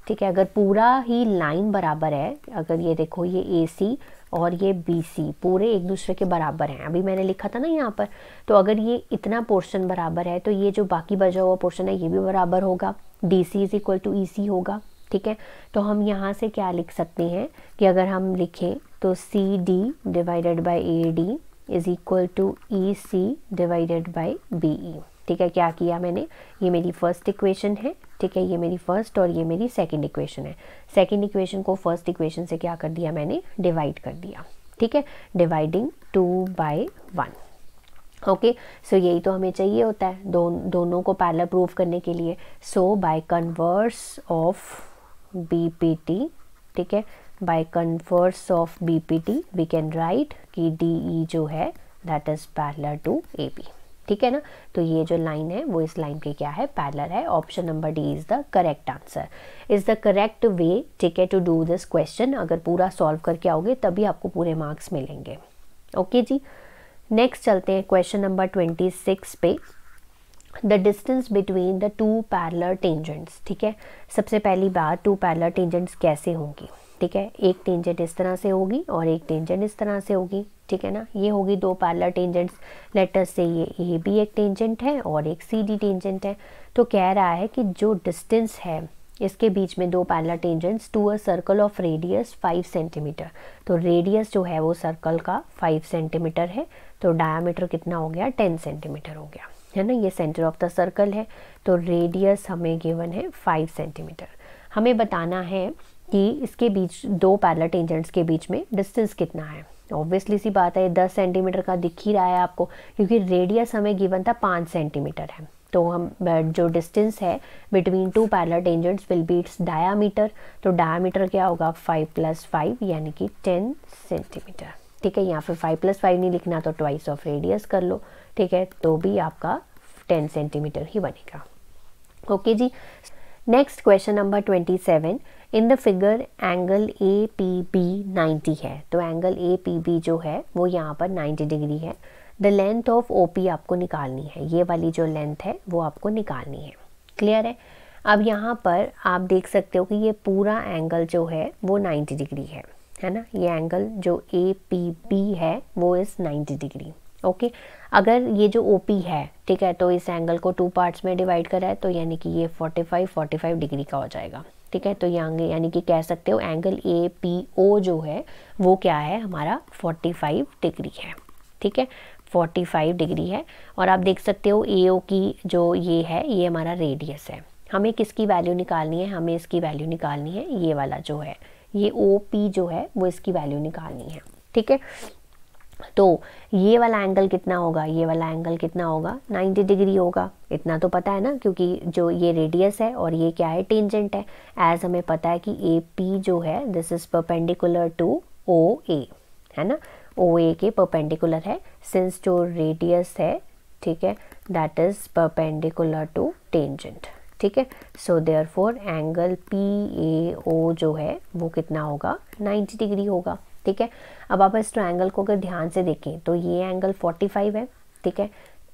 ठीक है अगर पूरा ही लाइन बराबर है अगर ये देखो ये ए सी और ये बी सी पूरे एक दूसरे के बराबर हैं अभी मैंने लिखा था ना यहाँ पर तो अगर ये इतना पोर्शन बराबर है तो ये जो बाकी बचा हुआ पोर्शन है ये भी बराबर होगा D C is equal to E C होगा ठीक है तो हम यहाँ से क्या लिख सकते हैं कि अगर हम लिखें तो C D divided by A D is equal to E C divided by B E ठीक है क्या किया मैंने ये मेरी फर्स्ट इक्वेशन है ठीक है ये मेरी फर्स्ट और ये मेरी सेकंड इक्वेशन है सेकंड इक्वेशन को फर्स्ट इक्वेशन से क्या कर दिया मैंने डिवाइड कर दिया ठीक है dividing two by one okay so यही तो हमें चाहिए होता है दो, दोनों को पैरल प्रूव करने के लिए so by converse of B P T ठीक है by converse of B P T we can write कि डी ई e जो है that is parallel to A B ठीक है ना तो ये जो लाइन है वो इस लाइन के क्या है पैरलर है option number D is the correct answer is the correct way ठीक है टू डू दिस क्वेश्चन अगर पूरा सॉल्व करके आओगे तभी आपको पूरे मार्क्स मिलेंगे ओके okay जी नेक्स्ट चलते हैं क्वेश्चन नंबर ट्वेंटी सिक्स पे the distance between the two parallel tangents ठीक है सबसे पहली बात टू पैरलर टेंजेंट्स कैसे होंगी ठीक है एक टेंजेंट इस तरह से होगी और एक टेंजेंट इस तरह से होगी ठीक है ना ये होगी दो पैरलर टेंजेंट्स लेटर से ये ए भी एक टेंजेंट है और एक सी डी टेंजेंट है तो कह रहा है कि जो डिस्टेंस है इसके बीच में दो parallel tangents to a circle of radius five centimetre तो रेडियस जो है वो सर्कल का फाइव सेंटीमीटर है तो डायामीटर कितना हो गया टेन सेंटीमीटर हो गया है ना ये सेंटर ऑफ द सर्कल है तो रेडियस हमें गिवन है फाइव सेंटीमीटर हमें बताना है कि इसके बीच दो पैरल टेंजेंट्स के बीच में डिस्टेंस कितना है ऑब्वियसली सी बात है दस सेंटीमीटर का दिख ही रहा है आपको क्योंकि रेडियस हमें गिवन था पाँच सेंटीमीटर है तो हम जो डिस्टेंस है between two parallel tangents will be its diameter तो डायामीटर क्या होगा फाइव प्लस फाइव यानी कि टेन सेंटीमीटर ठीक है यहाँ पे फाइव प्लस फाइव नहीं लिखना तो ट्वाइस ऑफ रेडियस कर लो ठीक है तो भी आपका टेन सेंटीमीटर ही बनेगा ओके जी next question number twenty seven in the figure angle A P B ninety है तो एंगल ए पी बी जो है वो यहाँ पर नाइन्टी डिग्री है the length of O P आपको निकालनी है ये वाली जो लेंथ है वो आपको निकालनी है क्लियर है अब यहाँ पर आप देख सकते हो कि ये पूरा एंगल जो है वो नाइन्टी डिग्री है है ना ये एंगल जो ए पी बी है वो इस नाइन्टी डिग्री ओके अगर ये जो ओ पी है ठीक है तो इस एंगल को टू पार्ट्स में डिवाइड करा है तो यानी कि ये 45 45 डिग्री का हो जाएगा ठीक है तो यंग यानी कि कह सकते हो एंगल ए पी ओ जो है वो क्या है हमारा 45 डिग्री है ठीक है 45 डिग्री है और आप देख सकते हो ए ओ की जो ये है ये हमारा रेडियस है हमें किसकी वैल्यू निकालनी है हमें इसकी वैल्यू निकालनी है ये वाला जो है ये ओ पी जो है वो इसकी वैल्यू निकालनी है ठीक है तो ये वाला एंगल कितना होगा ये वाला एंगल कितना होगा 90 डिग्री होगा इतना तो पता है ना क्योंकि जो ये रेडियस है और ये क्या है टेंजेंट है एज हमें पता है कि ए पी जो है this is perpendicular to O A है ना ओ ए के परपेंडिकुलर है सिंस जो रेडियस है ठीक है that is perpendicular to tangent ठीक है so therefore angle P A O जो है वो कितना होगा नाइन्टी डिग्री होगा ठीक है अब आप इस ट्रायंगल को अगर ध्यान से देखें तो ये एंगल 45 है ठीक है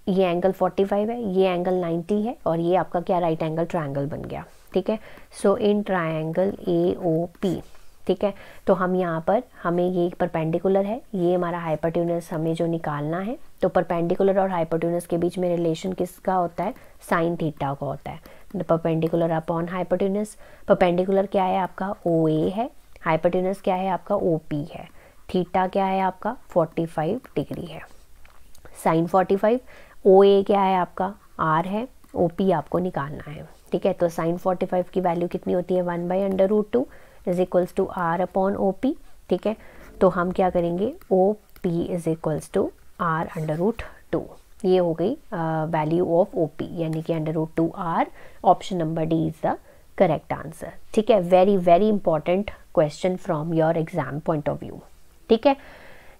ये एंगल 45 है ये एंगल 90 है और ये आपका क्या राइट एंगल ट्रायंगल बन गया ठीक है सो in triangle A O P ठीक है तो हम यहाँ पर हमें ये परपेंडिकुलर है ये हमारा हाइपरट्यूनस हमें जो निकालना है तो परपेंडिकुलर और हाइपरट्यूनस के बीच में रिलेशन किसका होता है साइन थीटा का होता है परपेंडिकुलर अपॉन हाइपरट्यूनस परपेंडिकुलर क्या है आपका ओ ए है हाइपोटेनस क्या है आपका ओ पी है थीटा क्या है आपका 45 डिग्री है साइन 45 ओ ए क्या है आपका आर है ओ पी आपको निकालना है ठीक है तो साइन 45 की वैल्यू कितनी होती है one by under root two is equals to R upon O P ठीक है तो हम क्या करेंगे O P is equals to R under root two ये हो गई वैल्यू ऑफ ओ पी यानी कि under root two R option number D is the correct answer ठीक है very very important question from your exam point of view ठीक है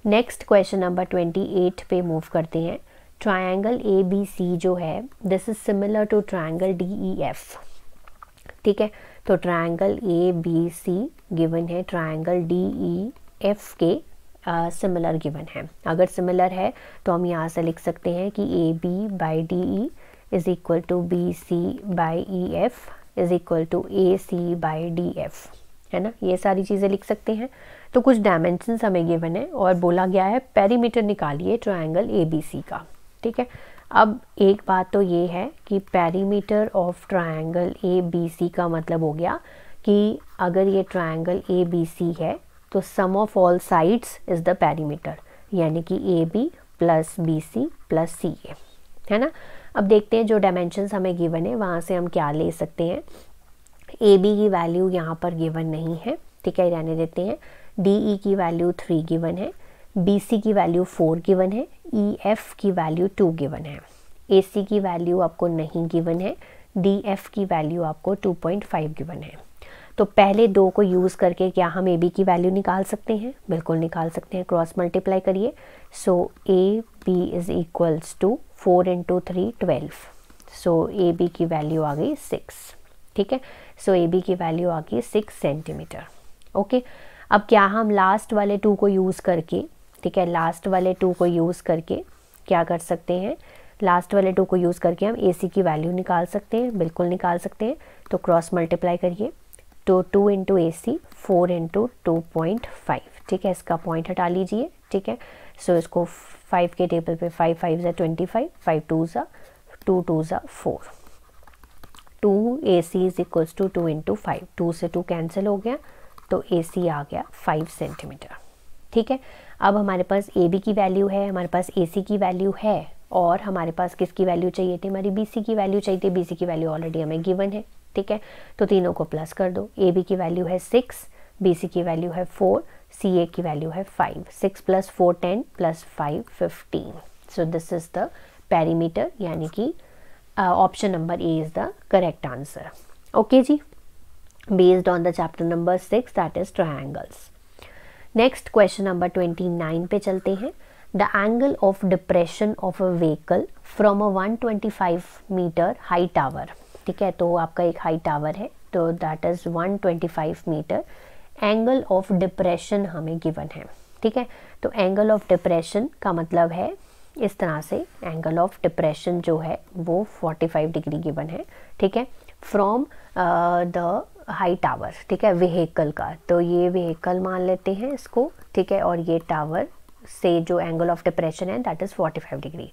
next question number twenty eight पे मूव करते हैं ट्राइंगल ए बी सी जो है this is similar to triangle D E F ठीक है तो triangle A B C given है ट्राइंगल डी ई एफ के सिमिलर uh, गिवन है अगर सिमिलर है तो हम यहाँ से लिख सकते हैं कि A B by D E is equal to B C by E F is equal to A C by D F है ना ये सारी चीज़ें लिख सकते हैं तो कुछ डायमेंशन हमें गिवन है और बोला गया है पेरीमीटर निकालिए ट्राइंगल ए का ठीक है अब एक बात तो ये है कि perimeter of triangle A B C का मतलब हो गया कि अगर ये ट्राइंगल ए बी सी है तो sum of all sides is the perimeter यानी कि A B plus B C plus C A है ना अब देखते हैं जो डायमेंशंस हमें गिवन है वहाँ से हम क्या ले सकते हैं ए बी की वैल्यू यहाँ पर गिवन नहीं है ठीक है रहने देते हैं डी ई e की वैल्यू थ्री गिवन है बी सी की वैल्यू फोर गिवन है ई e, एफ की वैल्यू टू गिवन है ए सी की वैल्यू आपको नहीं गिवन है डी एफ की वैल्यू आपको टू पॉइंट फाइव गिवन है तो पहले दो को यूज़ करके क्या हम ए बी की वैल्यू निकाल सकते हैं बिल्कुल निकाल सकते हैं क्रॉस मल्टीप्लाई करिए so A B is equals to four into three twelve so A B की वैल्यू आ गई सिक्स ठीक है सो ए बी की वैल्यू आ गई सिक्स सेंटीमीटर ओके अब क्या हम लास्ट वाले टू को यूज़ करके ठीक है लास्ट वाले टू को यूज़ करके क्या कर सकते हैं लास्ट वाले टू को यूज़ करके हम ए सी की वैल्यू निकाल सकते हैं बिल्कुल निकाल सकते हैं तो क्रॉस मल्टीप्लाई करिए तो two into A C four into two point five ठीक है इसका पॉइंट हटा लीजिए ठीक है सो इसको फाइव के टेबल पे फाइव फाइव ज़ा ट्वेंटी फाइव फाइव टू ज़ा टू टू ज़ा four two A C is equals to two into five two से टू कैंसिल हो गया तो ए सी आ गया फाइव सेंटीमीटर ठीक है अब हमारे पास ए बी की वैल्यू है हमारे पास ए सी की वैल्यू है और हमारे पास किसकी वैल्यू चाहिए थी हमारी बी सी की वैल्यू चाहिए थी बी सी की वैल्यू ऑलरेडी हमें गिवन है ठीक है तो तीनों को प्लस कर दो ए बी की वैल्यू है सिक्स बी सी की वैल्यू है फोर सी ए की वैल्यू है five six plus four ten plus five fifteen so this is the perimeter यानी कि option number A is the correct answer okay जी based on the chapter number six that is triangles next question number twenty nine पे चलते हैं the angle of depression of a vehicle from a one twenty five metre high tower ठीक है तो आपका एक हाई टावर है तो that is one twenty five metre angle of depression हमें गिवन है ठीक है तो एंगल ऑफ डिप्रेशन का मतलब है इस तरह से एंगल ऑफ डिप्रेशन जो है वो 45 डिग्री गिवन है ठीक है फ्रॉम द हाई टावर ठीक है व्हीकल का तो ये व्हीकल मान लेते हैं इसको ठीक है और ये टावर से जो एंगल ऑफ डिप्रेशन है that is 45 degree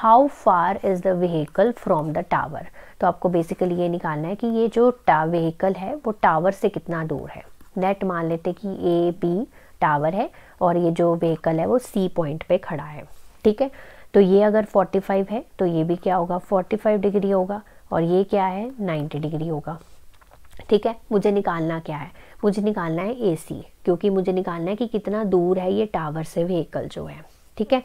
how far is the vehicle from the tower तो आपको बेसिकली ये निकालना है कि ये जो टा व्हीकल है वो टावर से कितना दूर है नेट मान लेते कि ए बी टावर है और ये जो व्हीकल है वो सी पॉइंट पे खड़ा है ठीक है तो ये अगर 45 है तो ये भी क्या होगा 45 डिग्री होगा और ये क्या है 90 डिग्री होगा ठीक है मुझे निकालना क्या है मुझे निकालना है एसी क्योंकि मुझे निकालना है कि कितना दूर है ये टावर से व्हीकल जो है ठीक है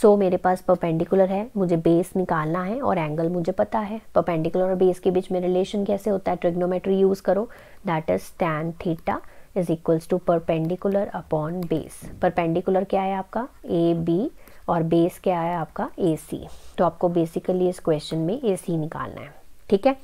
सो so, मेरे पास परपेंडिकुलर है मुझे बेस निकालना है और एंगल मुझे पता है परपेंडिकुलर और बेस के बीच में रिलेशन कैसे होता है ट्रिग्नोमेट्री यूज़ करो that is tan theta is equals to perpendicular upon base perpendicular क्या है आपका ए बी और बेस क्या है आपका ए सी तो आपको बेसिकली इस क्वेश्चन में ए सी निकालना है ठीक है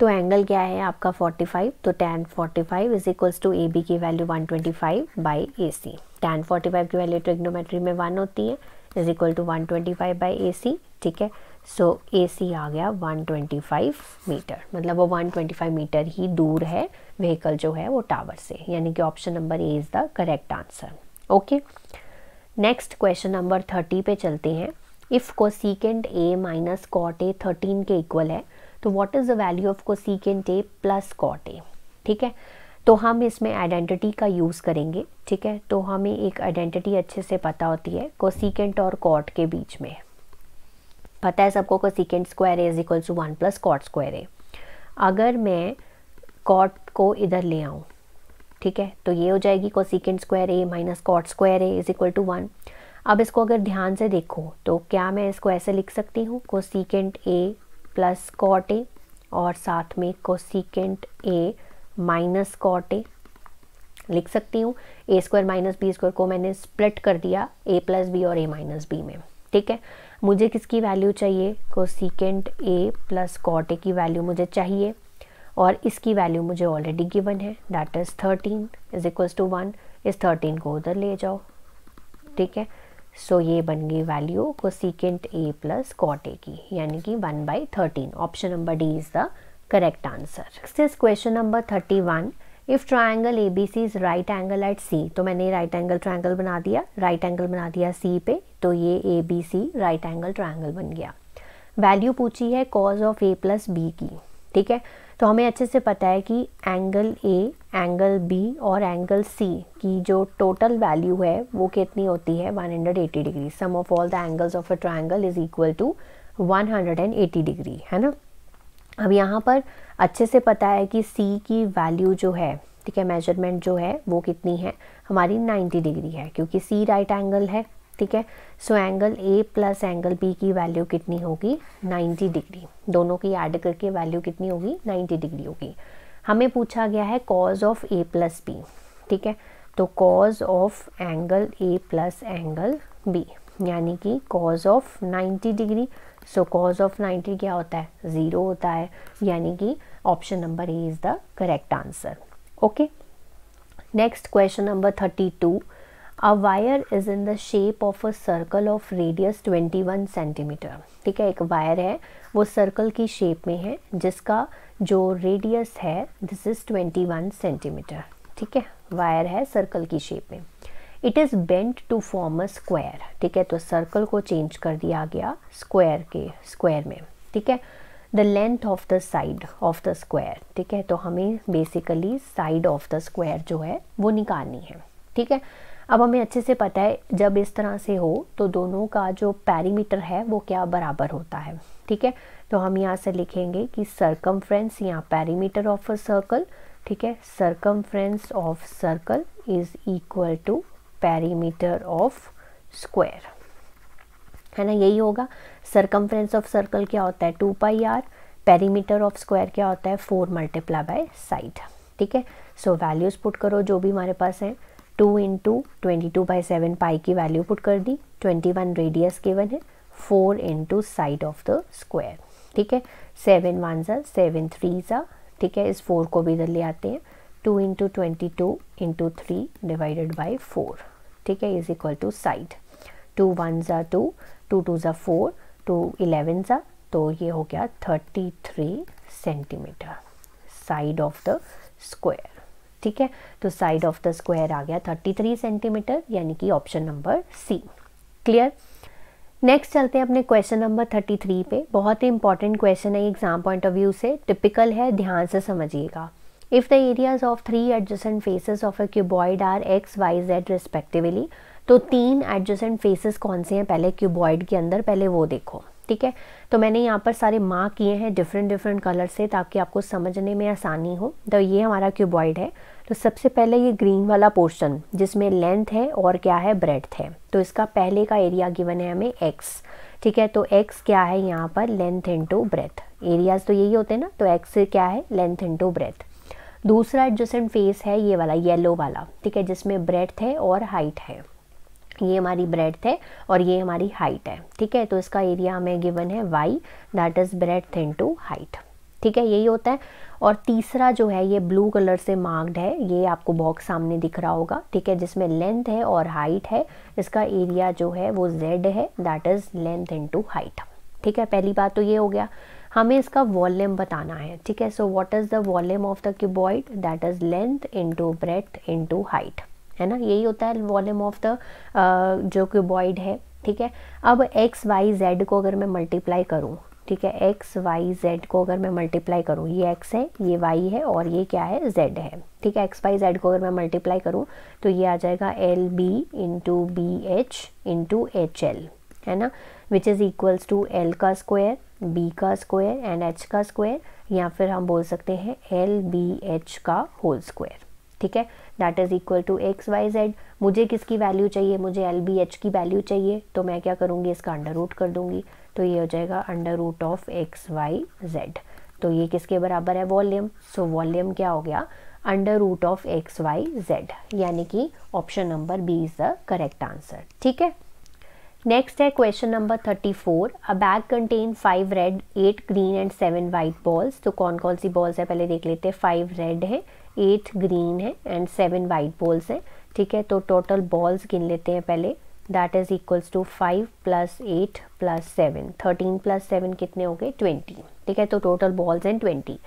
तो एंगल क्या है आपका 45 तो tan 45 five is equals to A B की value 125 twenty five by A C tan forty की वैल्यू ट्रिग्नोमेट्री में वन होती है is equal to one twenty five by A C ठीक है सो ए सी आ गया 125 मीटर मतलब वो 125 मीटर ही दूर है व्हीकल जो है वो टावर से यानी कि option number A is the correct answer okay next question number thirty पे चलते हैं इफ़ को secant A minus cot A thirteen के इक्वल है तो what is the value of secant A plus cot A ठीक है तो हम इसमें आइडेंटिटी का यूज़ करेंगे ठीक है तो हमें एक आइडेंटिटी अच्छे से पता होती है कोसिकेंट और कॉट के बीच में पता है सबको secant square A is equal to one plus cot square A अगर मैं कॉट को इधर ले आऊँ ठीक है तो ये हो जाएगी secant square A minus cot square A is equal to one अब इसको अगर ध्यान से देखो तो क्या मैं इसको ऐसे लिख सकती हूँ को secant A plus cot A और साथ में cosecant A minus cot A लिख सकती हूँ A square minus B square को मैंने स्प्लिट कर दिया ए प्लस बी और ए माइनस बी में ठीक है मुझे किसकी वैल्यू चाहिए cosecant A plus cot A की वैल्यू मुझे चाहिए और इसकी वैल्यू मुझे ऑलरेडी गिवन है that is thirteen is equals to one इस थर्टीन को उधर ले जाओ ठीक है सो so, ये बन गई वैल्यू को secant A plus cot A की यानी कि one by thirteen option number D is the correct answer is question number thirty one if triangle A B C is right angle at C तो मैंने राइट एंगल ट्राइंगल बना दिया राइट एंगल बना दिया सी पे तो ये A B C right angle triangle बन गया वैल्यू पूछी है cos of A plus B की ठीक है तो हमें अच्छे से पता है कि एंगल ए एंगल बी और एंगल सी की जो टोटल वैल्यू है वो कितनी होती है 180 degree sum of all the angles of a triangle is equal to 180 degree है ना अब यहाँ पर अच्छे से पता है कि सी की वैल्यू जो है ठीक है मेजरमेंट जो है वो कितनी है हमारी 90 डिग्री है क्योंकि सी राइट एंगल है ठीक है so angle A plus angle B की वैल्यू कितनी होगी 90 डिग्री दोनों की ऐड करके वैल्यू कितनी होगी 90 डिग्री होगी हमें पूछा गया है cos of A plus B ठीक है तो cos of angle A plus angle B यानी कि cos of 90 degree so cos of 90 क्या होता है ज़ीरो होता है यानी कि option number A is the correct answer okay next question number two a wire is in the shape of a circle of radius 21 centimetre ठीक है एक वायर है वो सर्कल की शेप में है जिसका जो रेडियस है दिस इज़ 21 सेंटीमीटर ठीक है वायर है सर्कल की शेप में it is bent to form a square ठीक है तो सर्कल को चेंज कर दिया गया स्क्वायर के स्क्वायर में ठीक है the length of the side of the square ठीक है तो हमें basically side of the square जो है वो निकालनी है ठीक है अब हमें अच्छे से पता है जब इस तरह से हो तो दोनों का जो पैरीमीटर है वो क्या बराबर होता है ठीक है तो हम यहाँ से लिखेंगे कि सरकमफ्रेंस या पैरीमीटर ऑफ अ सर्कल ठीक है circumference of circle is equal to perimeter of square है ना यही होगा सरकमफ्रेंस ऑफ सर्कल क्या होता है two pi R perimeter of square क्या होता है फोर मल्टीप्लाई बाय साइड ठीक है सो वैल्यूज़ पुट करो जो भी हमारे पास हैं two into twenty two by seven pi की वैल्यू पुट कर दी ट्वेंटी वन रेडियस केवन है four into side of the square ठीक है सेवन वन ज़ा सेवन थ्री सा ठीक है इस फोर को भी इधर ले आते हैं two into twenty two into three divided by four ठीक है is equal to side two one ज़ा टू टू टू ज़ा फोर टू इलेवन ज़ा तो ये हो गया thirty three centimetre side of the square ठीक है तो साइड ऑफ द स्क्वायर आ गया 33 सेंटीमीटर यानी कि option number C clear next चलते हैं अपने क्वेश्चन नंबर 33 पे बहुत ही इंपॉर्टेंट क्वेश्चन है एग्जाम पॉइंट ऑफ व्यू से टिपिकल है ध्यान से समझिएगा if the areas of three adjacent faces of a cuboid are X Y Z respectively तो तीन एडजस्टेंट फेसेस कौन से हैं पहले क्यूबॉइड के अंदर पहले वो देखो ठीक है तो मैंने यहाँ पर सारे मार्क किए हैं डिफरेंट डिफरेंट कलर से ताकि आपको समझने में आसानी हो तो ये हमारा क्यूबॉइड है तो सबसे पहले ये ग्रीन वाला पोर्शन जिसमें लेंथ है और क्या है ब्रेथ है तो इसका पहले का एरिया गिवन है हमें एक्स ठीक है तो एक्स क्या है यहाँ पर लेंथ इंटू ब्रेथ एरियाज तो यही होते हैं ना तो एक्स क्या है लेंथ इंटू ब्रेथ दूसरा एडजसेंट फेस है ये वाला येलो वाला ठीक है जिसमें ब्रेथ है और हाइट है ये हमारी ब्रेड है और ये हमारी हाइट है ठीक है तो इसका एरिया हमें गिवन है Y that is breadth into height ठीक है यही होता है और तीसरा जो है ये ब्लू कलर से मार्क्ड है ये आपको बॉक्स सामने दिख रहा होगा ठीक है जिसमें लेंथ है और हाइट है इसका एरिया जो है वो जेड है that is length into height ठीक है पहली बात तो ये हो गया हमें इसका वॉल्यूम बताना है ठीक है so what is the volume of the cuboid that is length to breadth to height है ना यही होता है वॉल्यूम ऑफ द जो क्यूबॉइड है ठीक है अब एक्स वाई जेड को अगर मैं मल्टीप्लाई करूँ ठीक है एक्स वाई जेड को अगर मैं मल्टीप्लाई करूँ ये एक्स है ये वाई है और ये क्या है जेड है ठीक है एक्स वाई जेड को अगर मैं मल्टीप्लाई करूँ तो ये आ जाएगा L B into B H into H L है ना which is equals to L का स्क्वायर बी का स्क्वायर एंड एच का स्क्वायर या फिर हम बोल सकते हैं एल बी एच का होल स्क्वायर ठीक है that is equal to X Y Z मुझे किसकी वैल्यू चाहिए मुझे एल बी एच की वैल्यू चाहिए तो मैं क्या करूँगी इसका अंडर रूट कर दूंगी तो ये हो जाएगा under root of X Y Z तो ये किसके बराबर है वॉल्यूम सो वॉल्यूम क्या हो गया under root of X Y Z यानी कि option number B is the correct answer ठीक है नेक्स्ट है question number thirty four a bag contain five red eight green and seven white balls तो कौन कौन सी बॉल्स है पहले देख लेते हैं फाइव रेड है एट ग्रीन है एंड सेवन वाइट बॉल्स हैं ठीक है तो टोटल बॉल्स गिन लेते हैं पहले that is equals to five plus eight plus seven thirteen plus seven कितने हो गए ट्वेंटी ठीक है तो टोटल बॉल्स हैं twenty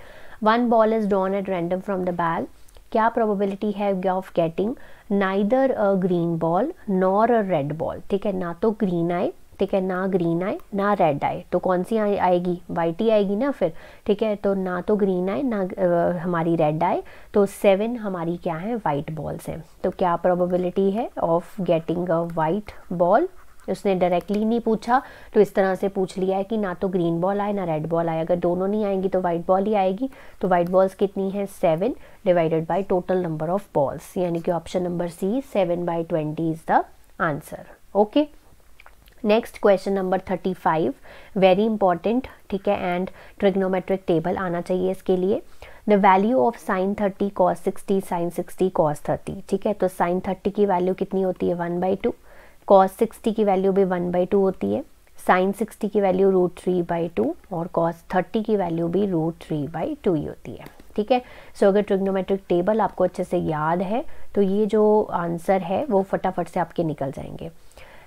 one ball is drawn at random from the bag क्या प्रोबेबिलिटी है of getting neither a green ball nor a red ball ठीक है ना तो ग्रीन आए ठीक है ना ग्रीन आए ना रेड आए तो कौन सी आए आएगी वाइट ही आएगी ना फिर ठीक है तो ना तो ग्रीन आए ना आ, हमारी रेड आए तो सेवन हमारी क्या है वाइट बॉल्स हैं तो क्या प्रोबेबिलिटी है of getting a white ball उसने डायरेक्टली नहीं पूछा तो इस तरह से पूछ लिया है कि ना तो ग्रीन बॉल आए ना रेड बॉल आए अगर दोनों नहीं आएंगी तो वाइट बॉल ही आएगी तो वाइट बॉल्स कितनी है seven divided by total number of balls यानी कि option number C seven by twenty is the answer okay next question number thirty five very important ठीक है एंड ट्रिग्नोमेट्रिक टेबल आना चाहिए इसके लिए the value of sine thirty cos sixty sine sixty cos thirty ठीक है तो साइन थर्टी की वैल्यू कितनी होती है one by two cos sixty की वैल्यू भी वन बाई टू होती है साइन सिक्सटी की value root three by two और कॉस थर्टी की वैल्यू भी रूट थ्री बाई टू ही होती है ठीक है सो so, अगर ट्रिग्नोमेट्रिक टेबल आपको अच्छे से याद है तो ये जो आंसर है वो फटाफट से आपके निकल जाएंगे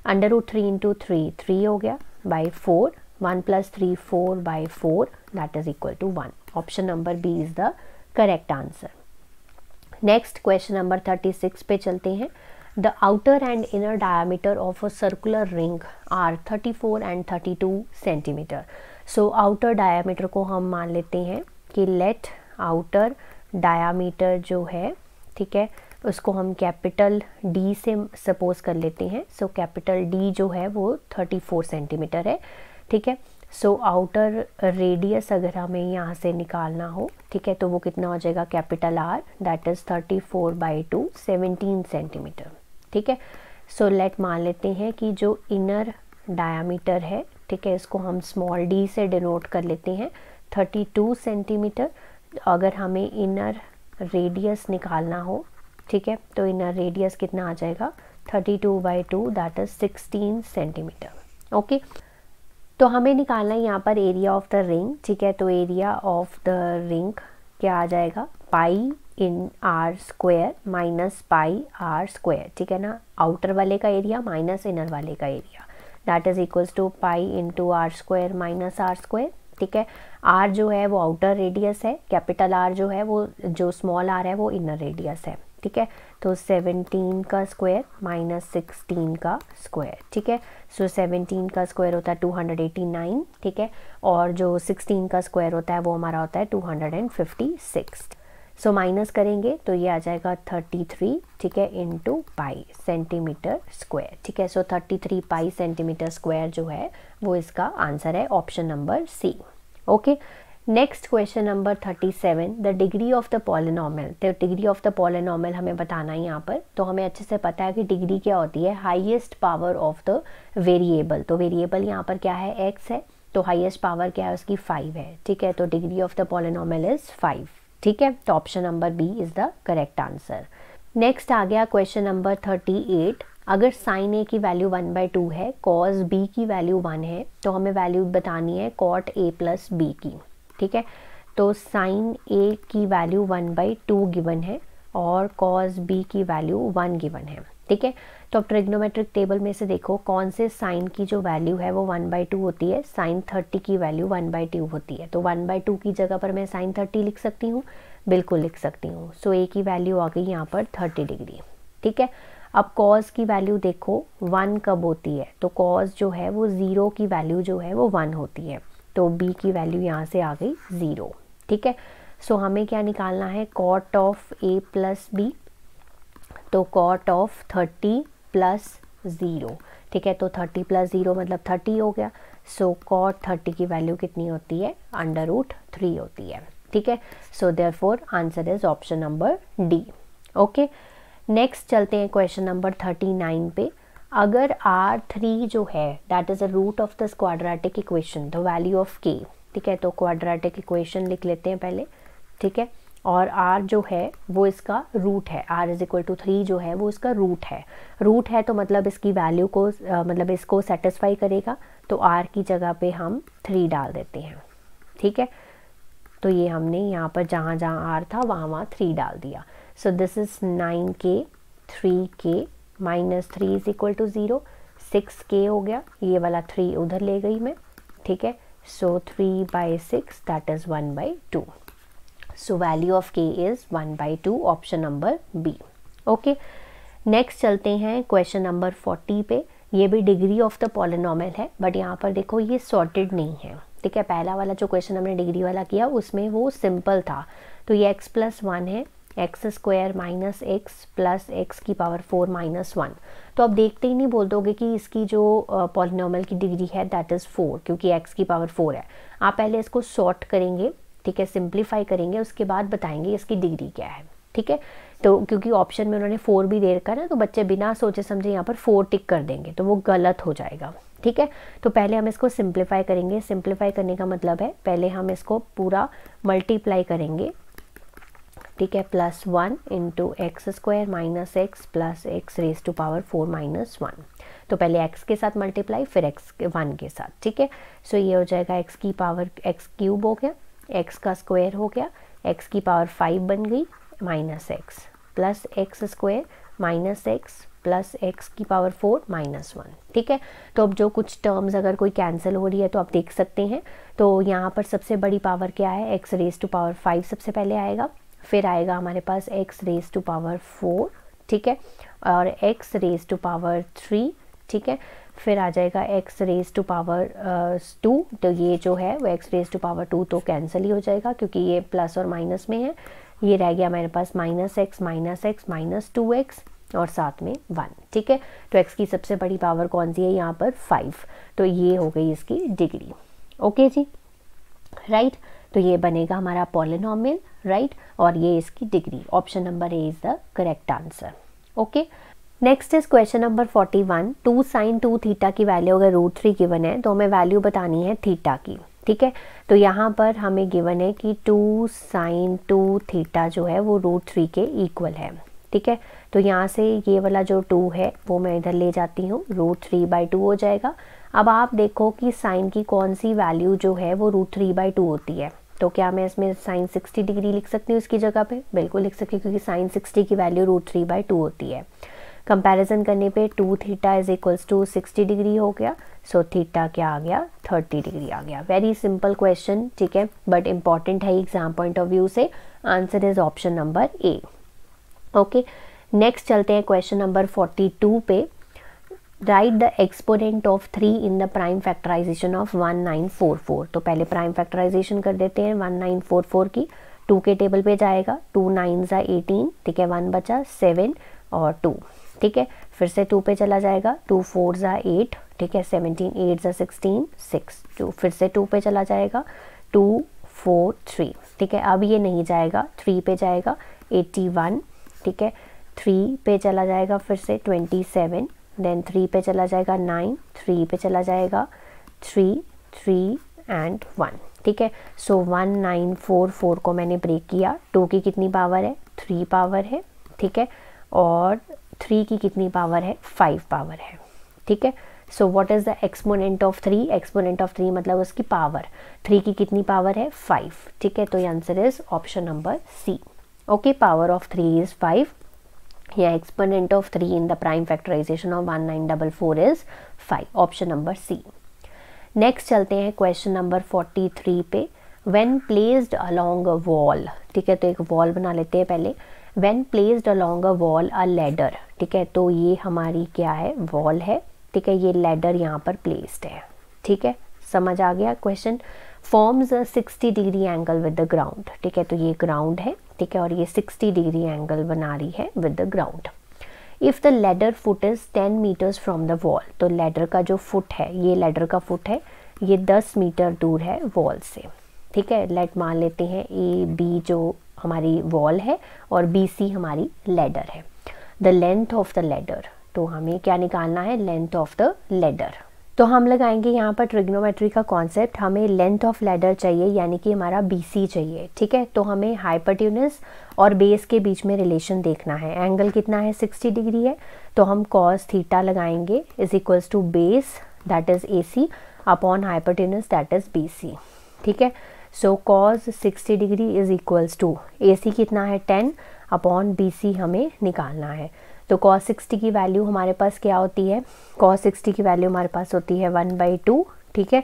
under root three into three three हो गया by four one plus three four by four that is equal to one option number B is the correct answer next question number thirty six पे चलते हैं the outer and inner diameter of a circular ring are thirty four and thirty two centimetre so outer diameter को हम मान लेते हैं कि लेट आउटर डायामीटर जो है ठीक है उसको हम कैपिटल डी से सपोज कर लेते हैं सो कैपिटल डी जो है वो 34 सेंटीमीटर है ठीक है सो आउटर रेडियस अगर हमें यहाँ से निकालना हो ठीक है तो वो कितना हो जाएगा capital R that is 34 four by two seventeen centimetre ठीक है सो लेट मान लेते हैं कि जो इनर डायामीटर है ठीक है इसको हम स्मॉल डी से डिनोट कर लेते हैं 32 सेंटीमीटर अगर हमें इनर रेडियस निकालना हो ठीक है तो इनर रेडियस कितना आ जाएगा thirty two by two that is sixteen centimetre okay तो हमें निकालना है यहाँ पर एरिया ऑफ द रिंग ठीक है तो एरिया ऑफ द रिंग क्या आ जाएगा pi in R square minus pi R square ठीक है ना आउटर वाले का एरिया माइनस इनर वाले का area that is equals to pi into R square minus R square ठीक है आर जो है वो आउटर रेडियस है कैपिटल आर जो है वो जो स्मॉल आर है वो इनर रेडियस है ठीक है तो 17 का स्क्वायर माइनस सिक्सटीन का स्क्वायर ठीक है सो so 17 का स्क्वायर होता है 289 ठीक है और जो 16 का स्क्वायर होता है वो हमारा होता है 256 सो so, माइनस करेंगे तो ये आ जाएगा 33 ठीक है इनटू पाई सेंटीमीटर स्क्वायर ठीक है so so, 33 pi centimetre square जो है वो इसका आंसर है option number C okay okay? Next question number thirty seven the degree of the polynomial तो डिग्री ऑफ द पॉलिनॉमल हमें बताना है यहाँ पर तो हमें अच्छे से पता है कि डिग्री क्या होती है highest power of the variable तो वेरिएबल यहाँ पर क्या है एक्स है तो हाइएस्ट पावर क्या है उसकी फाइव है ठीक है तो degree of the polynomial is five ठीक है तो option number B is the correct answer next आ गया क्वेश्चन नंबर थर्टी एट अगर साइन ए की वैल्यू वन बाई टू है कॉज बी की वैल्यू वन है तो हमें वैल्यू बतानी है कॉट ए प्लस बी की ठीक है तो साइन ए की value one by two given है और कॉज बी की वैल्यू वन गिवन है ठीक है तो अब ट्रिग्नोमेट्रिक टेबल में से देखो कौन से साइन की जो वैल्यू है वो वन बाई टू होती है साइन थर्टी की वैल्यू वन बाई टू होती है तो वन बाई टू की जगह पर मैं साइन थर्टी लिख सकती हूँ बिल्कुल लिख सकती हूँ सो ए की वैल्यू आ गई यहाँ पर थर्टी डिग्री ठीक है अब कॉज की वैल्यू देखो वन कब होती है तो कॉज जो है वो ज़ीरो की वैल्यू जो है वो वन होती है तो b की वैल्यू यहाँ से आ गई ज़ीरो ठीक है सो so, हमें क्या निकालना है cot of A plus B तो cot of thirty plus zero ठीक है तो थर्टी प्लस ज़ीरो मतलब थर्टी हो गया सो कॉट थर्टी की वैल्यू कितनी होती है अंडर रूट थ्री होती है ठीक है so therefore answer is option number D okay next चलते हैं क्वेश्चन नंबर थर्टी नाइन पे अगर आर थ्री जो है that is a root of this quadratic equation the value of K ठीक है तो क्वाड्रेटिक इक्वेशन लिख लेते हैं पहले ठीक है और आर जो है वो इसका रूट है R is equal to three जो है वो इसका रूट है रूट है तो मतलब इसकी वैल्यू को मतलब इसको सेटिस्फाई करेगा तो आर की जगह पे हम थ्री डाल देते हैं ठीक है तो ये हमने यहाँ पर जहाँ जहाँ आर था वहाँ वहाँ थ्री डाल दिया so this is nine k three k minus three is equal to zero six k हो गया ये वाला थ्री उधर ले गई मैं ठीक है so three by six that is one by two so value of k is one by two option number B okay next चलते हैं क्वेश्चन नंबर फोर्टी पे ये भी डिग्री ऑफ द पॉलिनॉमल है बट यहाँ पर देखो ये सॉर्टेड नहीं है ठीक है पहला वाला जो क्वेश्चन हमने डिग्री वाला किया उसमें वो सिंपल था तो ये एक्स प्लस वन है x square minus x plus x की पावर फोर माइनस वन तो आप देखते ही नहीं बोल दोगे कि इसकी जो पॉलिनॉमल की डिग्री है दैट इज़ फोर क्योंकि एक्स की पावर फोर है आप पहले इसको सॉर्ट करेंगे ठीक है सिंप्लीफाई करेंगे उसके बाद बताएंगे इसकी डिग्री क्या है ठीक है तो क्योंकि ऑप्शन में उन्होंने फोर भी दे रखा है ना तो बच्चे बिना सोचे समझे यहाँ पर फोर टिक कर देंगे तो वो गलत हो जाएगा ठीक है तो पहले हम इसको सिंप्लीफाई करेंगे सिंप्लीफाई करने का मतलब है पहले हम इसको पूरा मल्टीप्लाई करेंगे ठीक है plus one into x square minus x plus x raise to power four minus one तो पहले एक्स के साथ मल्टीप्लाई फिर एक्स के वन के साथ ठीक है सो ये हो जाएगा एक्स की पावर एक्स क्यूब हो गया एक्स का स्क्वायर हो गया एक्स की पावर फाइव बन गई minus x plus x square minus x plus x की पावर फोर माइनस वन ठीक है तो अब जो कुछ टर्म्स अगर कोई कैंसिल हो रही है तो आप देख सकते हैं तो यहाँ पर सबसे बड़ी पावर क्या है x raise to power five सबसे पहले आएगा फिर आएगा हमारे पास x raise to power four ठीक है और x raise to power three ठीक है फिर आ जाएगा x raise to power two तो ये जो है वो x raise to power two तो कैंसिल ही हो जाएगा क्योंकि ये प्लस और माइनस में है ये रह गया हमारे पास minus x minus x minus two x और साथ में वन ठीक है तो एक्स की सबसे बड़ी पावर कौन सी है यहाँ पर फाइव तो ये हो गई इसकी डिग्री ओके जी राइट right? तो ये बनेगा हमारा पॉलिनॉमियल राइट और ये इसकी degree option number A is the correct answer okay next is question number forty one two sine two theta की वैल्यू अगर रूट थ्री गिवन है तो हमें वैल्यू बतानी है थीटा की ठीक है तो यहाँ पर हमें गिवन है कि टू साइन टू थीटा जो है वो रूट थ्री के इक्वल है ठीक है तो यहाँ से ये वाला जो टू है वो मैं इधर ले जाती हूँ रूट थ्री बाई टू हो जाएगा अब आप देखो कि साइन की कौन सी वैल्यू जो है वो रूट थ्री बाई टू होती है तो क्या मैं इसमें साइन सिक्सटी डिग्री लिख सकती हूँ इसकी जगह पे बिल्कुल लिख सकती हूँ क्योंकि साइन सिक्सटी की value root three by two होती है कंपैरिजन करने पे two theta is equals to sixty degree हो गया सो थीटा क्या आ गया थर्टी डिग्री आ गया वेरी सिंपल क्वेश्चन ठीक है बट इम्पॉर्टेंट है एग्जाम पॉइंट ऑफ व्यू से answer is option number A okay next चलते हैं क्वेश्चन नंबर फोर्टी टू पे write the exponent of three in the prime factorization of one nine four four तो पहले प्राइम फैक्टराइजेशन कर देते हैं वन नाइन फोर फोर की टू के टेबल पे जाएगा टू नाइन ज़ा एटीन ठीक है वन बचा सेवन और टू ठीक है फिर से टू पे चला जाएगा टू फोर ज़ा एट ठीक है सेवनटीन एट ज़ा सिक्सटीन सिक्स टू फिर से टू पे चला जाएगा टू फोर थ्री ठीक है अब ये नहीं जाएगा थ्री पे जाएगा एट्टी वन ठीक है थ्री पे चला जाएगा फिर से ट्वेंटी सेवन देन थ्री पे चला जाएगा नाइन थ्री पे चला जाएगा थ्री थ्री एंड वन ठीक है so one nine four four को मैंने ब्रेक किया टू की कितनी पावर है थ्री पावर है ठीक है और थ्री की कितनी पावर है फाइव पावर है ठीक है so what is the exponent of three exponent of three मतलब उसकी पावर थ्री की कितनी पावर है फाइव ठीक है तो ये answer is option number C okay power of three is five या of three in the prime factorization of one nine double four is five option number C next चलते हैं क्वेश्चन नंबर फोर्टी थ्री पे when placed along a wall ठीक है तो एक वॉल बना लेते हैं पहले when placed along a wall a ladder ठीक है तो ये हमारी क्या है वॉल है ठीक है ये लेडर यहाँ पर प्लेस्ड है ठीक है समझ आ गया question forms sixty degree angle with the ground ठीक है तो ये ग्राउंड है ठीक है और ये 60 डिग्री एंगल बना रही है with the ground if the ladder foot is 10 meters from the wall तो लेडर का जो फुट है ये लेडर का फुट है ये 10 मीटर दूर है वॉल से ठीक है लेट मान लेते हैं ए बी जो हमारी वॉल है और बी सी हमारी लेडर है the length of the ladder तो हमें क्या निकालना है लेंथ ऑफ द लेडर तो हम लगाएंगे यहाँ पर ट्रिग्नोमेट्री का कॉन्सेप्ट हमें लेंथ ऑफ लेडर चाहिए यानी कि हमारा बी चाहिए ठीक है तो हमें हाइपरट्यूनस और बेस के बीच में रिलेशन देखना है एंगल कितना है 60 डिग्री है तो हम कॉस थीटा लगाएंगे is equals to base that is A C upon hypotenuse that is B C ठीक है so cos sixty degree is equals to A C कितना है टेन अपॉन बी सी हमें निकालना है तो cos 60 की वैल्यू हमारे पास क्या होती है cos 60 की वैल्यू हमारे पास होती है वन बाई टू ठीक है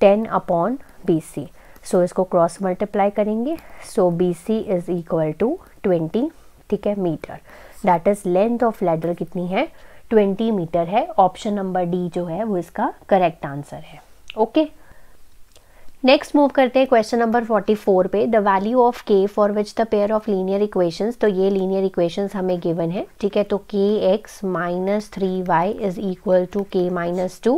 ten upon B C so इसको क्रॉस मल्टीप्लाई करेंगे so B C is equal to twenty ठीक है meter that is length of ladder कितनी है ट्वेंटी मीटर है ऑप्शन नंबर डी जो है वो इसका करेक्ट आंसर है ओके okay? नेक्स्ट मूव करते हैं क्वेश्चन नंबर 44 पे the value of k for which the pair of linear equations तो ये लीनियर इक्वेशंस हमें गिवन है ठीक है तो k x minus three y is equal to k minus two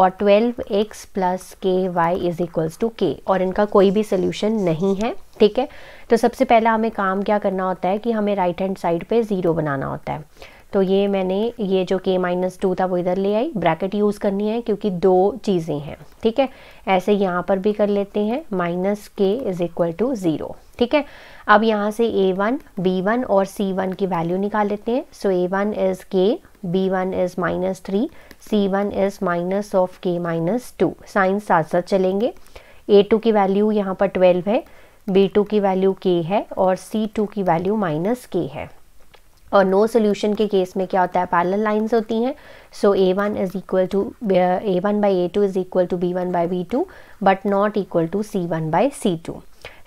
और twelve x plus k y is equal to k और इनका कोई भी सोल्यूशन नहीं है ठीक है तो सबसे पहला हमें काम क्या करना होता है कि हमें राइट हैंड साइड पर ज़ीरो बनाना होता है तो ये मैंने ये जो के माइनस टू था वो इधर ले आई ब्रैकेट यूज़ करनी है क्योंकि दो चीज़ें हैं ठीक है ऐसे यहाँ पर भी कर लेते हैं माइनस के इज इक्वल टू ज़ीरो ठीक है अब यहाँ से ए वन बी वन और सी वन की वैल्यू निकाल लेते हैं so A one is k B one is minus three C one is minus of k minus two signs साथ साथ चलेंगे ए टू की वैल्यू यहाँ पर ट्वेल्व है बी टू की वैल्यू के है और सी टू की वैल्यू माइनस के है और नो सोल्यूशन के केस में क्या होता है पैरल लाइन्स होती हैं so A one is equal to A one by A two is equal to B one by B two but not equal to C one by C two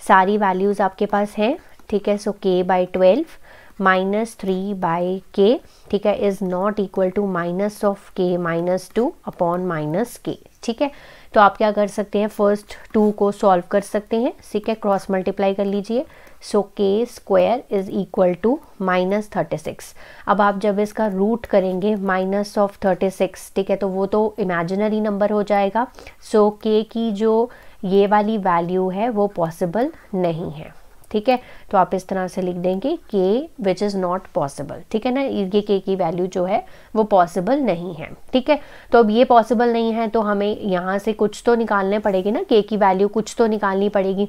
सारी वैल्यूज़ आपके पास हैं ठीक है so k by twelve minus three by k ठीक है is not equal to minus of k minus two upon minus k ठीक है तो आप क्या कर सकते हैं फर्स्ट टू को सॉल्व कर सकते हैं ठीक है क्रॉस मल्टीप्लाई कर लीजिए so k square is equal to minus thirty six अब आप जब इसका रूट करेंगे माइनस ऑफ थर्टी सिक्स ठीक है तो वो तो इमेजिनरी नंबर हो जाएगा सो so, के की जो ये वाली वैल्यू है वो पॉसिबल नहीं है ठीक है तो आप इस तरह से लिख देंगे के विच इज़ नॉट पॉसिबल ठीक है ना ये के की वैल्यू जो है वो पॉसिबल नहीं है ठीक है तो अब ये पॉसिबल नहीं है तो हमें यहाँ से कुछ तो निकालने पड़ेगी ना के की वैल्यू कुछ तो निकालनी पड़ेगी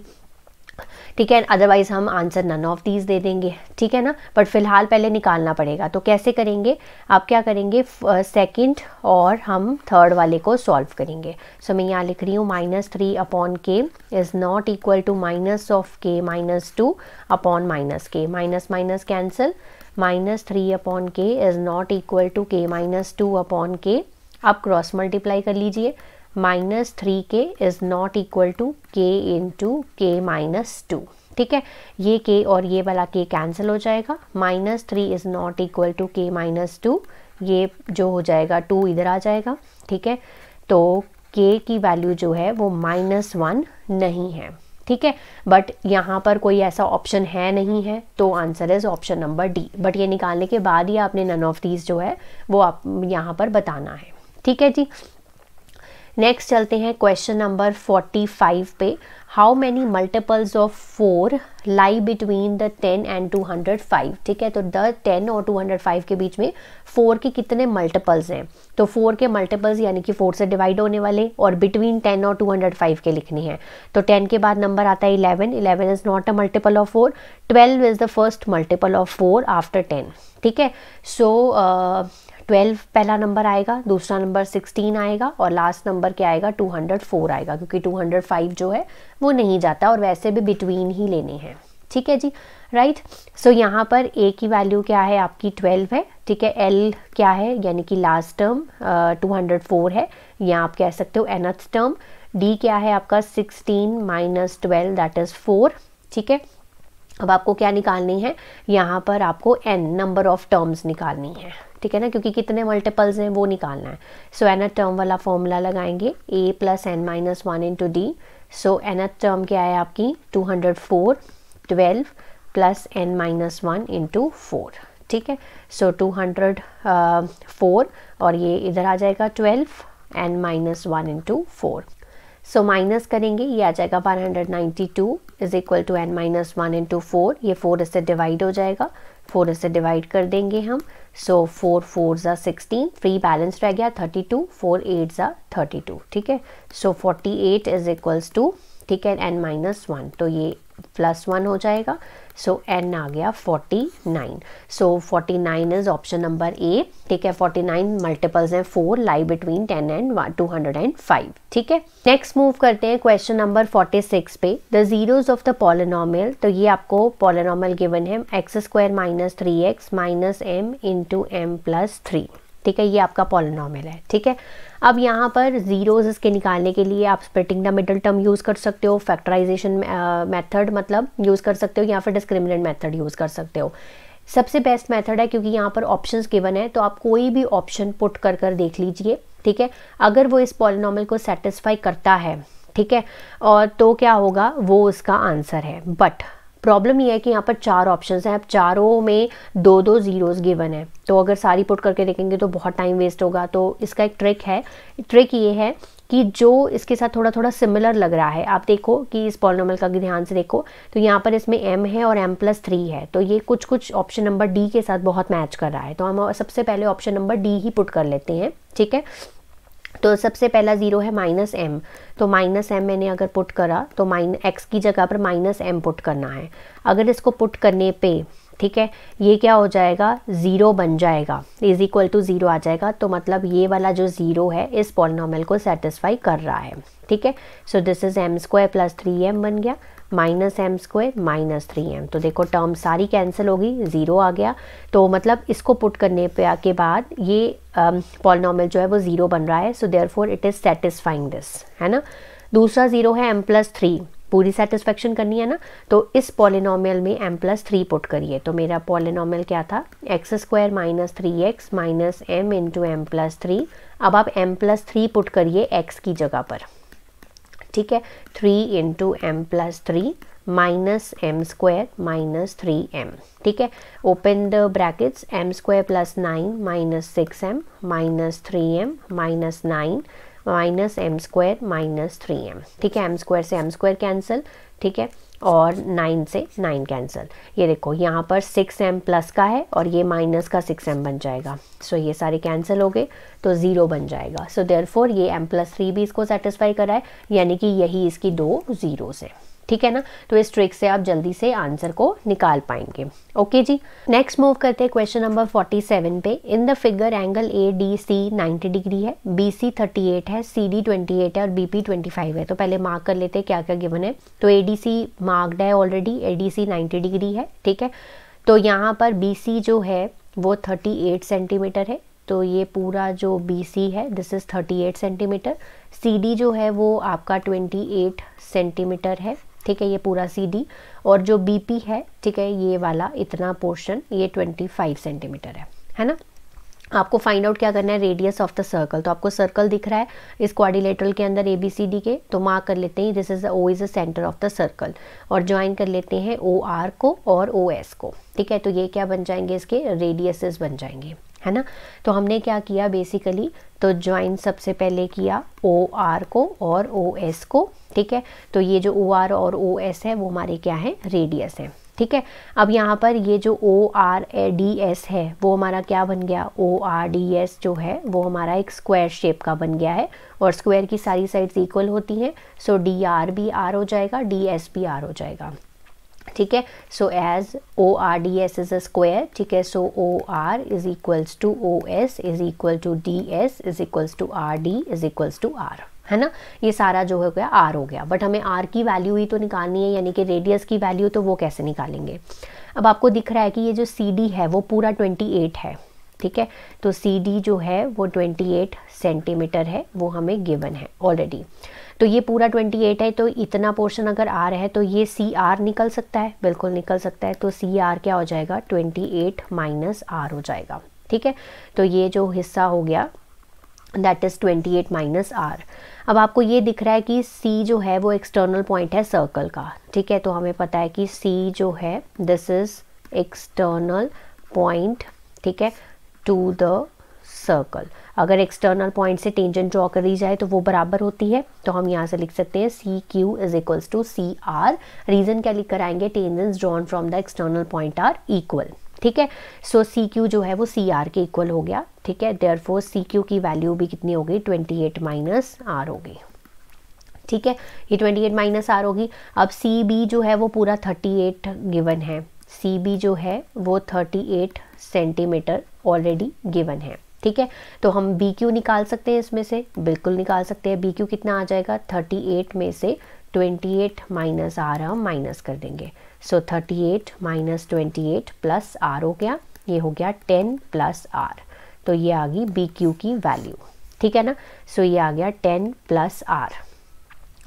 ठीक है अदरवाइज हम आंसर नन ऑफ दीज दे देंगे ठीक है ना बट फिलहाल पहले निकालना पड़ेगा तो कैसे करेंगे आप क्या करेंगे सेकेंड uh, और हम थर्ड वाले को सॉल्व करेंगे सो मैं यहाँ लिख रही हूँ minus three upon k is not equal to minus of k minus two upon minus k minus minus cancel minus three upon k is not equal to k minus two upon k आप क्रॉस मल्टीप्लाई कर लीजिए minus three k is not equal to k into k minus two ठीक है ये के और ये वाला के कैंसिल हो जाएगा minus three is not equal to k minus two ये जो हो जाएगा टू इधर आ जाएगा ठीक है तो के की वैल्यू जो है वो माइनस वन नहीं है ठीक है बट यहाँ पर कोई ऐसा ऑप्शन है नहीं है तो answer is option number D but ये निकालने के बाद ही आपने नन ऑफ दीज जो है वो आप यहाँ पर बताना है ठीक है जी नेक्स्ट चलते हैं क्वेश्चन नंबर 45 पे how many multiples of four lie between the 10 and 205 ठीक है तो द 10 और 205 के बीच में फोर के कितने मल्टीपल्स हैं तो फोर के मल्टीपल्स यानी कि फोर से डिवाइड होने वाले और बिटवीन 10 और 205 के लिखने हैं तो 10 के बाद नंबर आता है 11 11 is not a multiple of four 12 is the first multiple of four after 10 ठीक है सो uh, ट्वेल्व पहला नंबर आएगा दूसरा नंबर सिक्सटीन आएगा और लास्ट नंबर क्या आएगा टू हंड्रेड फोर आएगा क्योंकि टू हंड्रेड फाइव जो है वो नहीं जाता और वैसे भी बिटवीन ही लेने हैं ठीक है जी राइट सो so, यहाँ पर ए की वैल्यू क्या है आपकी ट्वेल्व है ठीक है एल क्या है यानी कि last term two hundred four है या आप कह सकते हो एनथ टर्म डी क्या है आपका sixteen minus twelve that is four ठीक है अब आपको क्या निकालनी है यहाँ पर आपको एन नंबर ऑफ टर्म्स निकालनी है ठीक है ना क्योंकि कितने मल्टीपल्स हैं वो निकालना है सो एन एनथ टर्म वाला फॉर्मूला लगाएंगे A plus N minus one into D so n term क्या है आपकी two hundred four twelve plus N minus one into four ठीक है सो टू हंड्रेड फोर और ये इधर आ जाएगा twelve n minus one into four so minus करेंगे ये आ जाएगा 192 hundred ninety two is equal to n minus one into four ये फोर इससे डिवाइड हो जाएगा फोर इससे डिवाइड कर देंगे हम सो फोर फोर ज़ा सिक्सटीन फ्री बैलेंस रह गया थर्टी टू फोर एट ज़ा थर्टी टू ठीक है so forty eight is equals to ठीक है एन माइनस वन तो ये प्लस वन हो जाएगा सो एन आ गया 49 so so, 49 is option number A ठीक है 49 मल्टीपल्स हैं फोर लाई बिटवीन 10 एंड 205 ठीक है नेक्स्ट मूव करते हैं क्वेश्चन नंबर 46 पे the zeros of the polynomial तो ये आपको पॉलिनॉमियल गिवन है x square minus three x minus m into m plus three ठीक है ये आपका पॉलिनॉमिल है ठीक है अब यहाँ पर ज़ीरोज़ इसके निकालने के लिए आप splitting the middle term use कर सकते हो फैक्टराइजेशन मेथड uh, मतलब यूज़ कर सकते हो या फिर डिस्क्रिमिनेंट मेथड यूज़ कर सकते हो सबसे बेस्ट मेथड है क्योंकि यहाँ पर ऑप्शंस गिवन है तो आप कोई भी ऑप्शन पुट कर कर देख लीजिए ठीक है अगर वो इस पॉलिनॉमल को सेटिस्फाई करता है ठीक है और तो क्या होगा वो उसका आंसर है बट प्रॉब्लम ये है कि यहाँ पर चार ऑप्शंस हैं अब चारों में दो दो जीरोस गिवन है तो अगर सारी पुट करके देखेंगे तो बहुत टाइम वेस्ट होगा तो इसका एक ट्रिक है ट्रिक ये है कि जो इसके साथ थोड़ा थोड़ा सिमिलर लग रहा है आप देखो कि इस पॉलिनोमल का ध्यान से देखो तो यहाँ पर इसमें m है और m प्लस थ्री है तो ये कुछ कुछ ऑप्शन नंबर डी के साथ बहुत मैच कर रहा है तो हम सबसे पहले ऑप्शन नंबर डी ही पुट कर लेते हैं ठीक है तो सबसे पहला ज़ीरो है माइनस एम तो माइनस एम मैंने अगर पुट करा तो माइन एक्स की जगह पर माइनस एम पुट करना है अगर इसको पुट करने पे ठीक है ये क्या हो जाएगा ज़ीरो बन जाएगा इज़ इक्वल टू ज़ीरो आ जाएगा तो मतलब ये वाला जो ज़ीरो है इस पॉलिनॉमल को सेटिस्फाई कर रहा है ठीक है so this is m square plus three m बन गया minus m square minus three m तो देखो टर्म सारी कैंसिल होगी ज़ीरो आ गया तो मतलब इसको पुट करने पे के बाद ये पॉलिनॉमल um, जो है वो ज़ीरो बन रहा है so therefore it is satisfying this है ना दूसरा ज़ीरो है एम प्लस थ्री पूरी सेटिस्फेक्शन करनी है ना तो इस पॉलिनॉमल में एम प्लस थ्री पुट करिए तो मेरा पॉलिनॉमल क्या था x square minus three x minus m into m plus three अब आप एम प्लस थ्री पुट करिए एक्स की जगह पर ठीक है three into m plus three minus m square minus three m ठीक है open the brackets m square plus nine minus six m minus three m minus nine minus m square minus three m ठीक है एम स्क्वायर से एम स्क्वायर कैंसिल ठीक है और नाइन से नाइन कैंसिल ये देखो यहाँ पर सिक्स एम प्लस का है और ये माइनस का सिक्स एम बन जाएगा सो so, ये सारे कैंसिल हो गए तो ज़ीरो बन जाएगा सो so, देयर ये एम प्लस थ्री भी इसको सेटिस्फाई कराए यानी कि यही इसकी दो ज़ीरोज़ है ठीक है ना तो इस ट्रिक से आप जल्दी से आंसर को निकाल पाएंगे ओके जी नेक्स्ट मूव करते हैं क्वेश्चन नंबर 47 पे in the figure angle A D C ninety degree है बी सी थर्टी है सी डी ट्वेंटी है और बी पी है तो पहले मार्क कर लेते हैं क्या क्या गिवन है तो ए डी सी मार्क्ड है already A D C ninety degree है ठीक है तो यहाँ पर बी सी जो है वो 38 सेंटीमीटर है तो ये पूरा जो बी सी है this is 38 centimetre C D जो है वो आपका 28 सेंटीमीटर है ठीक है ये पूरा सी डी और जो बी पी है ठीक है ये वाला इतना पोर्शन ये ट्वेंटी फाइव सेंटीमीटर है है ना आपको फाइंड आउट क्या करना है रेडियस ऑफ द सर्कल तो आपको सर्कल दिख रहा है इस क्वारिलेटरल के अंदर ए बी सी डी के तो मार्क कर लेते हैं this is O is the centre of the circle और ज्वाइन कर लेते हैं ओ आर को और ओ एस को ठीक है तो ये क्या बन जाएंगे इसके रेडियसेस बन जाएंगे है ना तो हमने क्या किया बेसिकली तो ज्वाइन सबसे पहले किया ओ आर को और ओ एस को ठीक है तो ये जो ओ आर और ओ एस है वो हमारे क्या है रेडियस है ठीक है अब यहाँ पर ये जो O R A D S है वो हमारा क्या बन गया ओ आर डी एस जो है वो हमारा एक स्क्वायर शेप का बन गया है और स्क्वायर की सारी साइड्स इक्वल होती हैं सो डी आर भी आर हो जाएगा डी एस भी आर हो जाएगा ठीक है so as O R D S is a square ठीक है so O R is equals to O S is equal to D S is equals to R D is equals to R है ना ये सारा जो हो गया आर हो गया बट हमें आर की वैल्यू ही तो निकालनी है यानी कि रेडियस की वैल्यू तो वो कैसे निकालेंगे अब आपको दिख रहा है कि ये जो सी डी है वो पूरा ट्वेंटी एट है ठीक है तो सी डी जो है वो ट्वेंटी एट सेंटीमीटर है वो हमें गिवन है ऑलरेडी तो ये पूरा 28 है तो इतना पोर्शन अगर आ रहा है तो ये सी आर निकल सकता है बिल्कुल निकल सकता है तो सी आर क्या हो जाएगा 28 एट माइनस आर हो जाएगा ठीक है तो ये जो हिस्सा हो गया that is 28 eight minus R अब आपको ये दिख रहा है कि सी जो है वो एक्सटर्नल पॉइंट है सर्कल का ठीक है तो हमें पता है कि सी जो है दिस इज़ एक्सटर्नल पॉइंट ठीक है टू द सर्कल अगर एक्सटर्नल पॉइंट से टेंजेंट ड्रॉ करी जाए तो वो बराबर होती है तो हम यहाँ से लिख सकते हैं C Q is equals to C R reason क्या लिख कर आएंगे tangent drawn from the external point are equal ठीक है सो सी क्यू जो है वो सी आर के इक्वल हो गया ठीक है देयर फोर सी क्यू की वैल्यू भी कितनी हो गई ट्वेंटी एट माइनस आर हो गई ठीक है ये ट्वेंटी एट माइनस आर होगी अब सी बी जो है वो पूरा थर्टी एट गिवन है सी बी जो है वो thirty eight centimetre already given है ठीक है तो हम बी क्यू निकाल सकते हैं इसमें से बिल्कुल निकाल सकते हैं बी क्यू कितना आ जाएगा थर्टी एट में से ट्वेंटी एट माइनस आर हम माइनस कर देंगे so thirty eight minus twenty eight plus R हो गया ये हो गया टेन प्लस आर तो ये आ गई बी क्यू की वैल्यू ठीक है ना सो ये आ गया टेन प्लस आर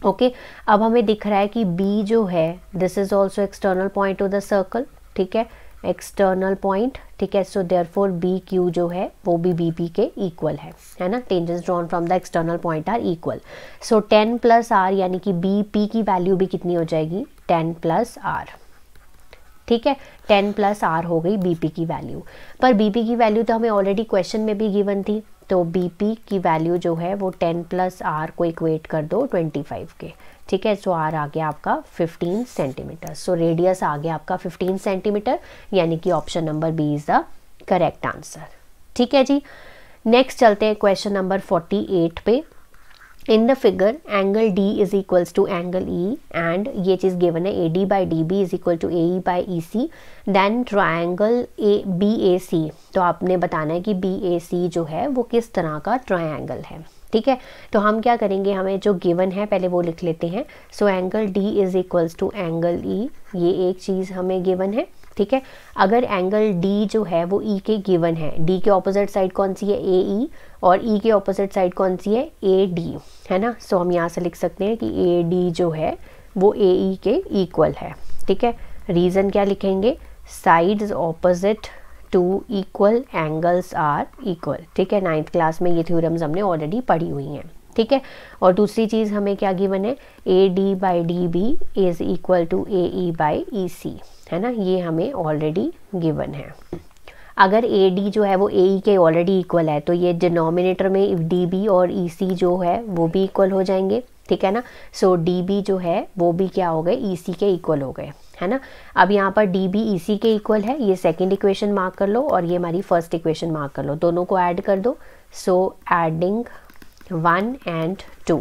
ओके अब हमें दिख रहा है कि बी जो है this is also external point of the circle ठीक है एक्सटर्नल पॉइंट ठीक है so therefore B Q जो है वो भी बी पी के इक्वल है है ना tangents drawn from the external point are equal so ten plus R यानी कि बी पी की वैल्यू भी कितनी हो जाएगी टेन प्लस आर ठीक है टेन प्लस आर हो गई बी पी की वैल्यू पर बी पी की वैल्यू तो हमें ऑलरेडी क्वेश्चन में भी गिवन थी तो बी पी की वैल्यू जो है वो टेन प्लस आर को इक्वेट कर दो ट्वेंटी फाइव के ठीक है सो आर आ गया आपका 15 सेंटीमीटर सो रेडियस आ गया आपका 15 सेंटीमीटर यानी कि option number B is the correct answer ठीक है जी नेक्स्ट चलते हैं क्वेश्चन नंबर 48 पे in the figure angle D is equals to angle E and ये चीज़ गिवन है A D by D B is equal to A by E C then triangle A B A C तो आपने बताना है कि बी ए सी जो है वो किस तरह का ट्राइंगल है ठीक है तो हम क्या करेंगे हमें जो गिवन है पहले वो लिख लेते हैं so angle D is equals to angle E ये एक चीज़ हमें गिवन है ठीक है अगर एंगल डी जो है वो ई e के गिवन है डी के ऑपोजिट साइड कौन सी है ए ई e, और ई e के ऑपोजिट साइड कौन सी है ए डी है ना सो so, हम यहाँ से लिख सकते हैं कि ए डी जो है वो ए ई e के इक्वल है ठीक है रीज़न क्या लिखेंगे sides opposite to equal angles are equal ठीक है नाइन्थ क्लास में ये थ्योरम्स हमने ऑलरेडी पढ़ी हुई हैं ठीक है और दूसरी चीज़ हमें क्या गिवन है A D by D B is equal to A E by E C है ना ये हमें ऑलरेडी गिवन है अगर ए डी जो है वो ए ई e के ऑलरेडी इक्वल है तो ये डिनोमिनेटर में डी बी और ई e सी जो है वो भी इक्वल हो जाएंगे ठीक है ना सो डी बी जो है वो भी क्या हो गए ई e सी के इक्वल हो गए है ना अब यहाँ पर डी बी ई सी के इक्वल है ये सेकेंड इक्वेशन मार्क कर लो और ये हमारी फर्स्ट इक्वेशन मार्क कर लो दोनों को ऐड कर दो so adding one and two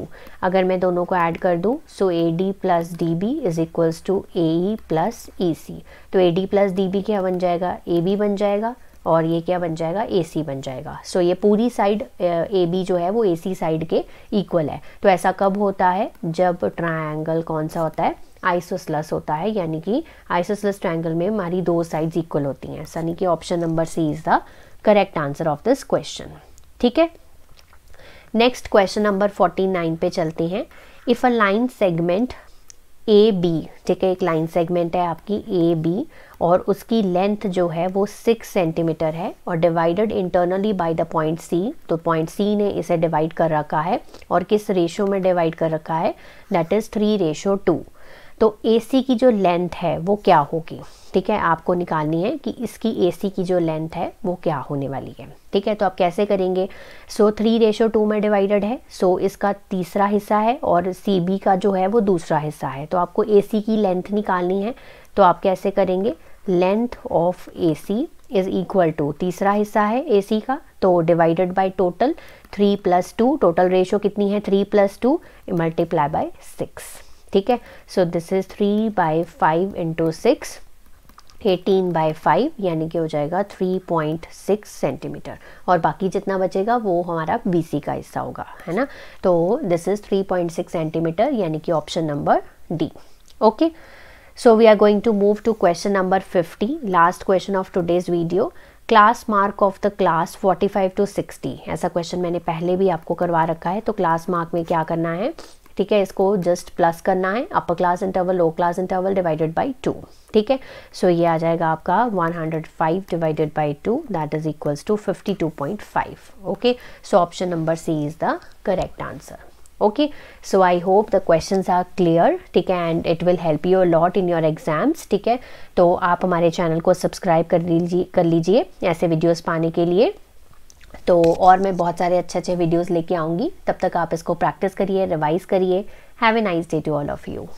अगर मैं दोनों को ऐड कर दूँ so A D plus D B is equals to A E plus E C तो A D plus D B क्या बन जाएगा ए बी बन जाएगा और ये क्या बन जाएगा ए सी बन जाएगा सो so, ये पूरी साइड ए बी जो है वो ए सी साइड के इक्वल है तो ऐसा कब होता है जब ट्राइंगल कौन सा होता है आइसोसलस होता है यानी कि आइसोसलस ट्राइंगल में हमारी दो साइड्स इक्वल होती हैं यानी कि option number C is the correct answer of this question ठीक है next question number forty nine पे चलते हैं if a line segment A B ठीक है एक लाइन सेगमेंट है आपकी ए बी और उसकी लेंथ जो है वो सिक्स सेंटीमीटर है और divided internally by the point C तो पॉइंट सी ने इसे डिवाइड कर रखा है और किस रेशो में डिवाइड कर रखा है that is three ratio two तो ए सी की जो लेंथ है वो क्या होगी ठीक है आपको निकालनी है कि इसकी एसी की जो लेंथ है वो क्या होने वाली है ठीक है तो आप कैसे करेंगे सो थ्री रेशो टू में डिवाइडेड है सो so, इसका तीसरा हिस्सा है और सी बी का जो है वो दूसरा हिस्सा है तो आपको ए सी की लेंथ निकालनी है तो आप कैसे करेंगे length of A C is equal to तीसरा हिस्सा है ए सी का तो divided by total three plus two total ratio कितनी है three plus two multiply by six ठीक है so this is three by five into six eighteen by five यानी कि हो जाएगा थ्री पॉइंट सिक्स सेंटीमीटर और बाकी जितना बचेगा वो हमारा बी सी का हिस्सा होगा है ना तो this is three point six centimetre यानी कि option number D okay so we are going to move to question number 50 last question of today's video class mark of the class 45 to sixty ऐसा क्वेश्चन मैंने पहले भी आपको करवा रखा है तो क्लास मार्क में क्या करना है ठीक है इसको जस्ट प्लस करना है upper class interval lower class interval divided by two ठीक है सो ये आ जाएगा आपका 105 divided by two that is equals to 52.5 okay so option number C is the correct answer okay so I hope the questions are clear ठीक है and it will help you lot in your exams ठीक है तो आप हमारे चैनल को सब्सक्राइब कर लीजिए कर लीजिए ऐसे वीडियोज़ पाने के लिए तो और मैं बहुत सारे अच्छे अच्छे वीडियोस लेके आऊँगी तब तक आप इसको प्रैक्टिस करिए रिवाइज़ करिए have a nice day to all of you